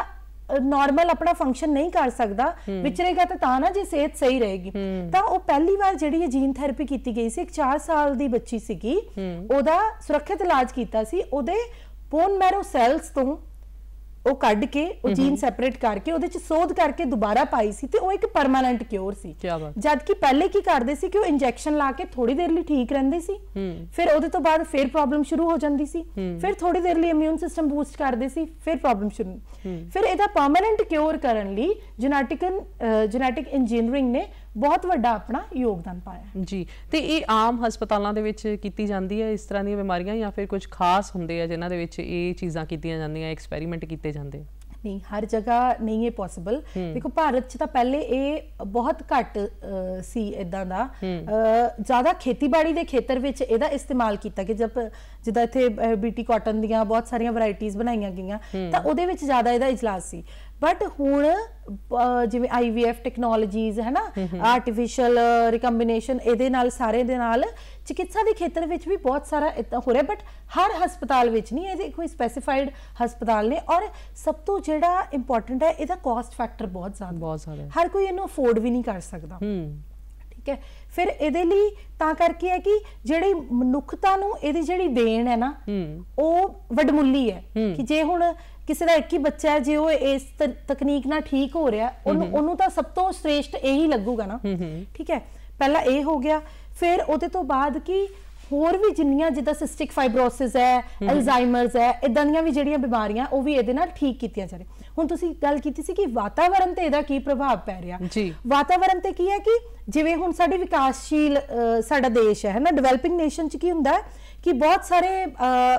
ਨਾਰਮਲ ਆਪਣਾ ਫੰਕਸ਼ਨ ਨਹੀਂ ਕਰ ਸਕਦਾ ਵਿਚਰੇਗਾ ਤਾਂ ਤਾਂ ਨਾ ਜੇ ਸਿਹਤ ਸਹੀ ਰਹੇਗੀ ਤਾਂ ਉਹ ਪਹਿਲੀ ਵਾਰ ਜਿਹੜੀ ਇਹ ਜੀਨ ਥੈਰੇਪੀ ਕੀਤੀ ਗਈ ਸੀ ਇੱਕ 4 ਸਾਲ ਦੀ ਬੱਚੀ ਸੀਗੀ ਉਹਦਾ ਸੁਰੱਖਿਅਤ ਇਲਾਜ ਕੀਤਾ ਸੀ ਉਹਦੇ ਬੋਨ ਮੈਰੋ ਸੈਲਸ ਤੋਂ ਉਹ ਕੱਢ ਕੇ ਉਹ ਜੀਨ ਸੈਪਰੇਟ ਕਰਕੇ ਉਹਦੇ ਚ ਸੋਧ ਕਰਕੇ ਦੁਬਾਰਾ ਪਾਈ ਸੀ ਤੇ ਉਹ ਇੱਕ ਪਰਮਾਨੈਂਟ ਕਿਉਰ ਸੀ ਜਦ ਕਿ ਪਹਿਲੇ ਕੀ ਕਰਦੇ ਸੀ ਕਿ ਉਹ ਇੰਜੈਕਸ਼ਨ ਲਾ ਕੇ ਥੋੜੀ ਦੇਰ ਲਈ ਠੀਕ ਰਹਿੰਦੇ ਸੀ ਫਿਰ ਉਹਦੇ ਤੋਂ ਬਾਅਦ ਫਿਰ ਪ੍ਰੋਬਲਮ ਸ਼ੁਰੂ ਹੋ ਜਾਂਦੀ ਸੀ ਫਿਰ ਥੋੜੀ ਦੇਰ ਲਈ ਇਮਿਊਨ ਸਿਸਟਮ ਬੂਸਟ ਕਰਦੇ ਸੀ ਫਿਰ ਪ੍ਰੋਬਲਮ ਸ਼ੁਰੂ ਫਿਰ ਇਹਦਾ ਪਰਮਾਨੈਂਟ ਕਿਉਰ ਕਰਨ ਲਈ ਜੈਨੇਟਿਕਨ ਜੈਨੇਟਿਕ ਇੰਜੀਨੀਅਰਿੰਗ ਨੇ ਬਹੁਤ ਵੱਡਾ ਆਪਣਾ ਯੋਗਦਾਨ ਪਾਇਆ ਜੀ ਤੇ ਇਹ ਆਮ ਹਸਪਤਾਲਾਂ ਦੇ ਵਿੱਚ ਕੀਤੀ ਜਾਂਦੀ ਹੈ ਇਸ ਤਰ੍ਹਾਂ ਦੀਆਂ ਬਿਮਾਰੀਆਂ ਜਾਂ ਫਿਰ ਕੁਝ ਖਾਸ ਹੁੰਦੇ ਆ ਜਿਨ੍ਹਾਂ ਦੇ ਵਿੱਚ ਇਹ ਚੀਜ਼ਾਂ ਕੀਤੀਆਂ ਜਾਂਦੀਆਂ ਐਕਸਪੈਰੀਮੈਂਟ ਕੀਤੇ ਜਾਂਦੇ ਨਹੀਂ ਹਰ ਜਗ੍ਹਾ ਨਹੀਂ ਇਹ ਪੋਸੀਬਲ ਦੇਖੋ ਭਾਰਤ 'ਚ ਤਾਂ ਪਹਿਲੇ ਇਹ ਬਹੁਤ ਘੱਟ ਸੀ ਇਦਾਂ ਦਾ ਜ਼ਿਆਦਾ ਖੇਤੀਬਾੜੀ ਦੇ ਖੇਤਰ ਵਿੱਚ ਇਹਦਾ ਇਸਤੇਮਾਲ ਕੀਤਾ ਕਿ ਜਦ ਜਿੱਦਾਂ ਇੱਥੇ ਬੀਟੀ ਕਾਟਨ ਦੀਆਂ ਬਹੁਤ ਸਾਰੀਆਂ ਵੈਰਾਈਟੀਆਂ ਬਣਾਈਆਂ ਗਈਆਂ ਤਾਂ ਉਹਦੇ ਵਿੱਚ ਜ਼ਿਆਦਾ ਇਹਦਾ ਇਜਲਾਸ ਸੀ ਬਟ ਹੁਣ ਜਿਵੇਂ ਆਈਵੀਐਫ ਟੈਕਨੋਲੋਜੀਜ਼ ਹੈ ਨਾ ਆਰਟੀਫੀਸ਼ੀਅਲ ਰਿਕੰਬੀਨੇਸ਼ਨ ਇਹਦੇ ਨਾਲ ਸਾਰੇ ਦੇ ਨਾਲ ਚਿਕਿਤਸਾ ਦੇ ਖੇਤਰ ਵਿੱਚ ਵੀ ਬਹੁਤ ਸਾਰਾ ਇਤਾ ਹੋ ਰਿਹਾ ਬਟ ਹਰ ਹਸਪਤਾਲ ਵਿੱਚ ਨਹੀਂ ਇਹਦੇ ਕੋਈ ਸਪੈਸੀਫਾਈਡ ਹਸਪਤਾਲ ਨੇ ਔਰ ਸਭ ਤੋਂ ਜਿਹੜਾ ਇੰਪੋਰਟੈਂਟ ਹੈ ਇਹਦਾ ਕਾਸਟ ਫੈਕਟਰ ਬਹੁਤ ਜ਼ਿਆਦਾ ਬਹੁਤ ਜ਼ਿਆਦਾ ਹਰ ਕੋਈ ਇਹਨੂੰ ਅਫੋਰਡ ਵੀ ਨਹੀਂ ਕਰ ਸਕਦਾ ਠੀਕ ਹੈ ਫਿਰ ਇਹਦੇ ਲਈ ਤਾਂ ਕਰਕੇ ਹੈ ਕਿ ਜਿਹੜੀ ਮਨੁੱਖਤਾ ਨੂੰ ਇਹਦੀ ਜਿਹੜੀ ਦੇਣ ਹੈ ਨਾ ਉਹ ਵਡਮੁੱਲੀ ਹੈ ਕਿ ਜੇ ਹੁਣ ਕਿਸੇ ਦਾ ਇੱਕ ਹੀ ਬੱਚਾ ਹੈ ਜੇ ਉਹ ਇਸ ਤਕਨੀਕ ਨਾਲ ਠੀਕ ਹੋ ਰਿਹਾ ਉਹਨੂੰ ਉਹਨੂੰ ਤਾਂ ਸਭ ਤੋਂ ਸ੍ਰੇਸ਼ਟ ਇਹੀ ਲੱਗੂਗਾ ਨਾ ਠੀਕ ਹੈ ਪਹਿਲਾਂ ਇਹ ਹੋ ਗਿਆ ਫਿਰ ਉਹਦੇ ਤੋਂ ਬਾਅਦ ਕੀ ਹੋਰ ਵੀ ਜਿੰਨੀਆਂ ਜਿੱਦਾਂ ਸਿਸਟਿਕ ਫਾਈਬਰੋਸਿਸ ਹੈ ਅਲਜ਼ਾਈਮਰਸ ਹੈ ਇਦਾਂ ਦੀਆਂ ਵੀ ਜਿਹੜੀਆਂ ਬਿਮਾਰੀਆਂ ਉਹ ਵੀ ਇਹਦੇ ਨਾਲ ਠੀਕ ਕੀਤੀਆਂ ਜਾ ਹੁਣ ਤੁਸੀਂ ਗੱਲ ਕੀਤੀ ਸੀ ਕਿ ਵਾਤਾਵਰਣ ਤੇ ਇਹਦਾ ਕੀ ਪ੍ਰਭਾਵ ਪੈ ਰਿਹਾ ਵਾਤਾਵਰਣ ਤੇ ਕੀ ਹੈ ਕਿ ਜਿਵੇਂ ਹੁਣ ਸਾਡੀ ਵਿਕਾਸਸ਼ੀਲ ਸਾਡਾ ਦੇਸ਼ ਹੈ ਨਾ ਡਿਵੈਲਪਿੰਗ ਨੇਸ਼ਨ ਚ ਕੀ ਹੁੰਦਾ ਹੈ ਕਿ ਬਹੁਤ ਸਾਰੇ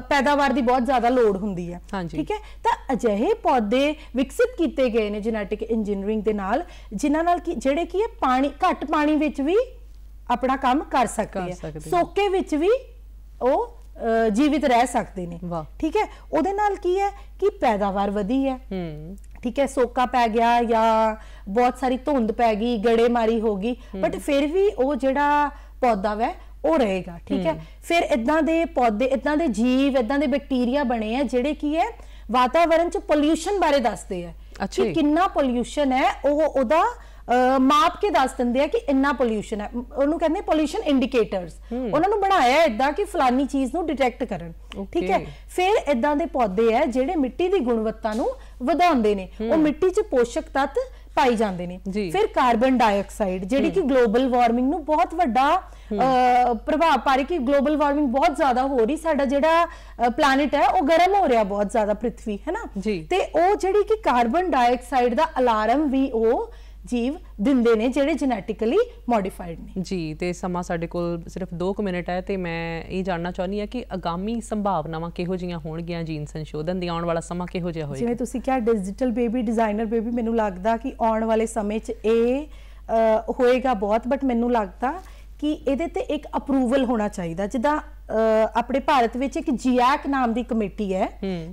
ਪੈਦਾਵਾਰ ਦੀ ਬਹੁਤ ਜ਼ਿਆਦਾ ਲੋੜ ਹੁੰਦੀ ਹੈ ਠੀਕ ਹੈ ਤਾਂ ਅਜਿਹੇ ਪੌਦੇ ਵਿਕਸਿਤ ਕੀਤੇ ਗਏ ਨੇ ਜੈਨੇਟਿਕ ਇੰਜੀਨੀਅਰਿੰਗ ਦੇ ਨਾਲ ਜਿਨ੍ਹਾਂ ਨਾਲ ਕਿ ਜਿਹੜੇ ਕੀ ਹੈ ਪਾਣੀ ਘੱਟ ਪਾਣੀ ਵਿੱਚ ਵੀ ਆਪਣਾ ਕੰਮ ਕਰ ਸਕਦੇ ਆ ਸੋਕੇ ਵਿੱਚ ਵੀ ਉਹ ਜੀਵਿਤ ਰਹਿ ਸਕਦੇ ਨੇ ਠੀਕ ਹੈ ਉਹਦੇ ਨਾਲ ਕੀ ਹੈ ਕਿ ਪੈਦਾਵਾਰ ਵਧੀ ਹੈ ਠੀਕ ਹੈ ਸੋਕਾ ਪੈ ਗਿਆ ਜਾਂ ਬਹੁਤ ਸਾਰੀ ਧੁੰਦ ਪੈ ਗਈ ਗੜੇ ਮਾਰੀ ਹੋ ਗਈ ਬਟ ਫਿਰ ਵੀ ਉਹ ਜਿਹੜਾ ਪੌਦਾ ਵੈ ਉਹ ਰਹੇਗਾ ਠੀਕ ਹੈ ਫਿਰ ਇਦਾਂ ਦੇ ਪੌਦੇ ਇਦਾਂ ਦੇ ਜੀਵ ਇਦਾਂ ਦੇ ਬੈਕਟੀਰੀਆ ਬਣੇ ਆ ਜਿਹੜੇ ਕੀ ਹੈ ਵਾਤਾਵਰਣ ਚ ਪੋਲੂਸ਼ਨ ਬਾਰੇ ਦੱਸਦੇ ਆ ਕਿ ਕਿੰਨਾ ਪੋਲੂਸ਼ਨ ਹੈ ਉਹ ਉਹਦਾ ਮਾਪ ਕੇ ਦੱਸ ਦਿੰਦੇ ਆ ਕਿ ਇੰਨਾ ਪੋਲੂਸ਼ਨ ਹੈ ਉਹਨੂੰ ਕਹਿੰਦੇ ਪੋਲੂਸ਼ਨ ਇੰਡੀਕੇਟਰਸ ਉਹਨਾਂ ਨੂੰ ਬਣਾਇਆ ਇਦਾਂ ਕਿ ਫਲਾਨੀ ਚੀਜ਼ ਨੂੰ ਡਿਟੈਕਟ ਕਰਨ ਠੀਕ ਹੈ ਫਿਰ ਇਦਾਂ ਦੇ ਪੌਦੇ ਆ ਜਿਹੜੇ ਮਿੱਟੀ ਦੀ ਗੁਣਵੱਤਾ ਨੂੰ ਵਧਾਉਂਦੇ ਨੇ ਉਹ ਮਿੱਟੀ 'ਚ ਪੋਸ਼ਕ ਤੱਤ ਪਾਈ ਜਾਂਦੇ ਨੇ ਫਿਰ ਕਾਰਬਨ ਡਾਈਆਕਸਾਈਡ ਜਿਹੜੀ ਕਿ ਗਲੋਬਲ ਵਾਰਮਿੰਗ ਨੂੰ ਬਹੁਤ ਵੱਡਾ ਪ੍ਰਭਾਵ ਪਾ ਰਹੀ ਕਿ ਗਲੋਬਲ ਵਾਰਮਿੰਗ ਬਹੁਤ ਜ਼ਿਆਦਾ ਹੋ ਰਹੀ ਸਾਡਾ ਜਿਹੜਾ ਪਲੈਨਟ ਹੈ ਉਹ ਗਰਮ ਹੋ ਰਿਹਾ ਬਹੁਤ ਜ਼ਿਆਦਾ ਪ੍ਰithvi ਹੈ ਨਾ ਤੇ ਉਹ ਜਿਹੜੀ ਕਿ ਕਾਰਬਨ ਡਾਈਆਕਸਾਈਡ ਦਾ ਅਲਾਰਮ ਵੀ ਉਹ ਜੀਵ ਦਿੰਦੇ ਨੇ ਜਿਹੜੇ ਜੈਨੇਟਿਕਲੀ ਮੋਡੀਫਾਈਡ ਨੇ ਜੀ ਤੇ ਸਮਾਂ ਸਾਡੇ ਕੋਲ ਸਿਰਫ 2 ਮਿੰਟ ਹੈ ਤੇ ਮੈਂ ਇਹ ਜਾਣਨਾ ਚਾਹੁੰਦੀ ਆ ਕਿ ਆਗਾਮੀ ਸੰਭਾਵਨਾਵਾਂ ਕਿਹੋ ਜੀਆਂ ਹੋਣਗੀਆਂ ਜੀਨ ਸੰਸ਼ੋਧਨ ਦੀ ਆਉਣ ਵਾਲਾ ਸਮਾਂ ਕਿਹੋ ਜਿਹਾ ਹੋਏਗਾ ਜਿਵੇਂ ਤੁਸੀਂ ਕਿਹਾ ਡਿਜੀਟਲ ਬੇਬੀ ਡਿਜ਼ਾਈਨਰ ਬੇਬੀ ਮੈਨੂੰ ਲੱਗਦਾ ਕਿ ਆਉਣ ਵਾਲੇ ਸਮੇਂ 'ਚ ਇਹ ਹੋਏਗਾ ਬਹੁਤ ਬਟ ਮੈਨੂੰ ਲੱਗਦਾ ਕਿ ਇਹਦੇ ਤੇ ਇੱਕ ਅਪਰੂਵਲ ਹੋਣਾ ਚਾਹੀਦਾ ਜਿੱਦਾਂ ਆਪਣੇ ਭਾਰਤ ਵਿੱਚ ਇੱਕ ਜੀਐਕ ਨਾਮ ਦੀ ਕਮੇਟੀ ਹੈ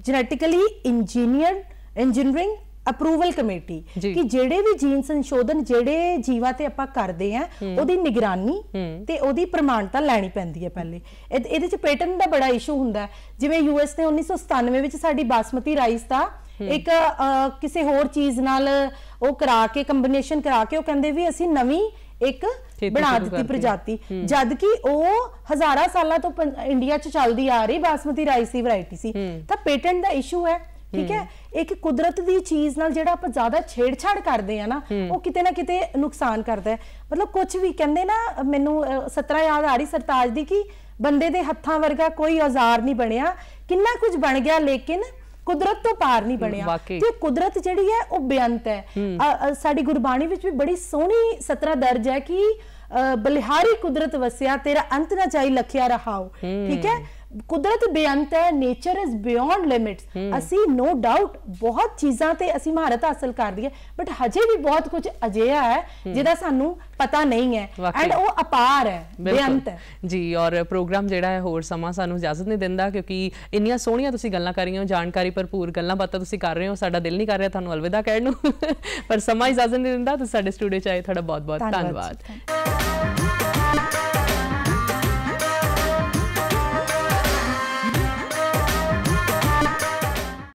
genetically engineer engineering approval committee ਕਿ ਜਿਹੜੇ ਵੀ ਜੀਨ ਸੰਸ਼ੋਧਨ ਜਿਹੜੇ ਜੀਵਾ ਤੇ ਆਪਾਂ ਕਰਦੇ ਆ ਉਹਦੀ ਨਿਗਰਾਨੀ ਤੇ ਉਹਦੀ ਪ੍ਰਮਾਣਤਾ ਲੈਣੀ ਪੈਂਦੀ ਹੈ ਪਹਿਲੇ ਇਹਦੇ ਚ ਪੇਟੈਂਟ ਦਾ ਬੜਾ ਇਸ਼ੂ ਹੁੰਦਾ ਜਿਵੇਂ ਯੂਐਸ ਨੇ 1997 ਵਿੱਚ ਸਾਡੀ ਬਾਸਮਤੀ ਰਾਈਸ ਦਾ ਇੱਕ ਕਿਸੇ ਹੋਰ ਚੀਜ਼ ਨਾਲ ਉਹ ਕਰਾ ਕੇ ਕੰਬੀਨੇਸ਼ਨ ਕਰਾ ਕੇ ਉਹ ਕਹਿੰਦੇ ਵੀ ਅਸੀਂ ਨਵੀਂ ਇੱਕ ਬਣਾ ਦਿੱਤੀ ਪ੍ਰਜਾਤੀ ਜਦ ਕਿ ਉਹ ਹਜ਼ਾਰਾਂ ਸਾਲਾਂ ਤੋਂ ਇੰਡੀਆ 'ਚ ਚੱਲਦੀ ਆ ਰਹੀ ਬਾਸਮਤੀ ਰਾਈਸ ਦੀ ਵੈਰਾਈਟੀ ਸੀ ਤਾਂ ਪੇਟੈਂਟ ਦਾ ਇਸ਼ੂ ਹੈ ਠੀਕ ਹੈ ਇੱਕ ਕੁਦਰਤ ਦੀ ਚੀਜ਼ ਨਾਲ ਜਿਹੜਾ ਆਪਾਂ ਜ਼ਿਆਦਾ ਛੇੜਛਾੜ ਕਰਦੇ ਆ ਨਾ ਉਹ ਕਿਤੇ ਨਾ ਕਿਤੇ ਨੁਕਸਾਨ ਕਰਦਾ ਹੈ ਮਤਲਬ ਕੁਝ ਵੀ ਕਹਿੰਦੇ ਨਾ ਮੈਨੂੰ 17 ਯਾਦ ਆ ਰਹੀ ਸਰਤਾਜ ਦੀ ਕਿ ਬੰਦੇ ਦੇ ਹੱਥਾਂ ਵਰਗਾ ਕੋਈ ਔਜ਼ਾਰ ਨਹੀਂ ਬਣਿਆ ਕਿੰਨਾ ਕੁਝ ਬਣ ਗਿਆ ਲੇਕਿਨ ਕੁਦਰਤ ਤੋਂ ਪਾਰ ਨਹੀਂ ਬਣਿਆ ਕਿ ਕੁਦਰਤ ਜਿਹੜੀ ਹੈ ਉਹ ਬੇਅੰਤ ਹੈ ਸਾਡੀ ਗੁਰਬਾਣੀ ਵਿੱਚ ਵੀ ਬੜੀ ਸੋਹਣੀ ਸਤਰਾ ਦਰਜ ਹੈ ਕਿ ਬਲਿਹਾਰੀ ਕੁਦਰਤ ਵਸਿਆ ਤੇਰਾ ਅੰਤ ਨਾ ਚਾਹੀ ਲਖਿਆ ਰਹਾਓ ਠੀਕ ਹੈ ਕੁਦਰਤ ਬੇਅੰਤ ਹੈ ਨੇਚਰ ਇਜ਼ ਬਿਯੋਂਡ ਲਿਮਿਟਸ ਅਸੀਂ ਨੋ ਡਾਊਟ ਬਹੁਤ ਚੀਜ਼ਾਂ ਤੇ ਅਸੀਂ ਮਹਾਰਤ ਹਾਸਲ ਕਰਦੀ ਹੈ ਬਟ ਹਜੇ ਵੀ ਬਹੁਤ ਕੁਝ ਅਜਿਹਾ ਹੈ ਜਿਹਦਾ ਸਾਨੂੰ ਪਤਾ ਨਹੀਂ ਹੈ ਐਂਡ ਉਹ ਅਪਾਰ ਹੈ ਬੇਅੰਤ ਹੈ ਜੀ ਔਰ ਪ੍ਰੋਗਰਾਮ ਜਿਹੜਾ ਹੈ ਹੋਰ ਸਮਾਂ ਸਾਨੂੰ ਇਜਾਜ਼ਤ ਨਹੀਂ ਦਿੰਦਾ ਕਿਉਂਕਿ ਇੰਨੀਆਂ ਸੋਹਣੀਆਂ ਤੁਸੀਂ ਗੱਲਾਂ ਕਰ ਰਹੀਆਂ ਹੋ ਜਾਣਕਾਰੀ ਭਰਪੂਰ ਗੱਲਾਂ ਬਾਤਾਂ ਤੁਸੀਂ ਕਰ ਰਹੇ ਹੋ ਸਾਡਾ ਦਿਲ ਨਹੀਂ ਕਰ ਰਿਹਾ ਤੁਹਾਨੂੰ ਅਲਵਿਦਾ ਕਹਿਣ ਨੂੰ <laughs> ਪਰ ਸਮਾਂ ਇਜਾਜ਼ਤ ਨਹੀਂ ਦਿੰਦਾ ਤੁਸੀਂ ਸਾਡੇ ਸਟੂਡੀਓ ਚ ਆਏ ਤੁਹਾਡਾ ਬਹੁਤ ਬਹੁਤ ਧੰਨਵਾਦ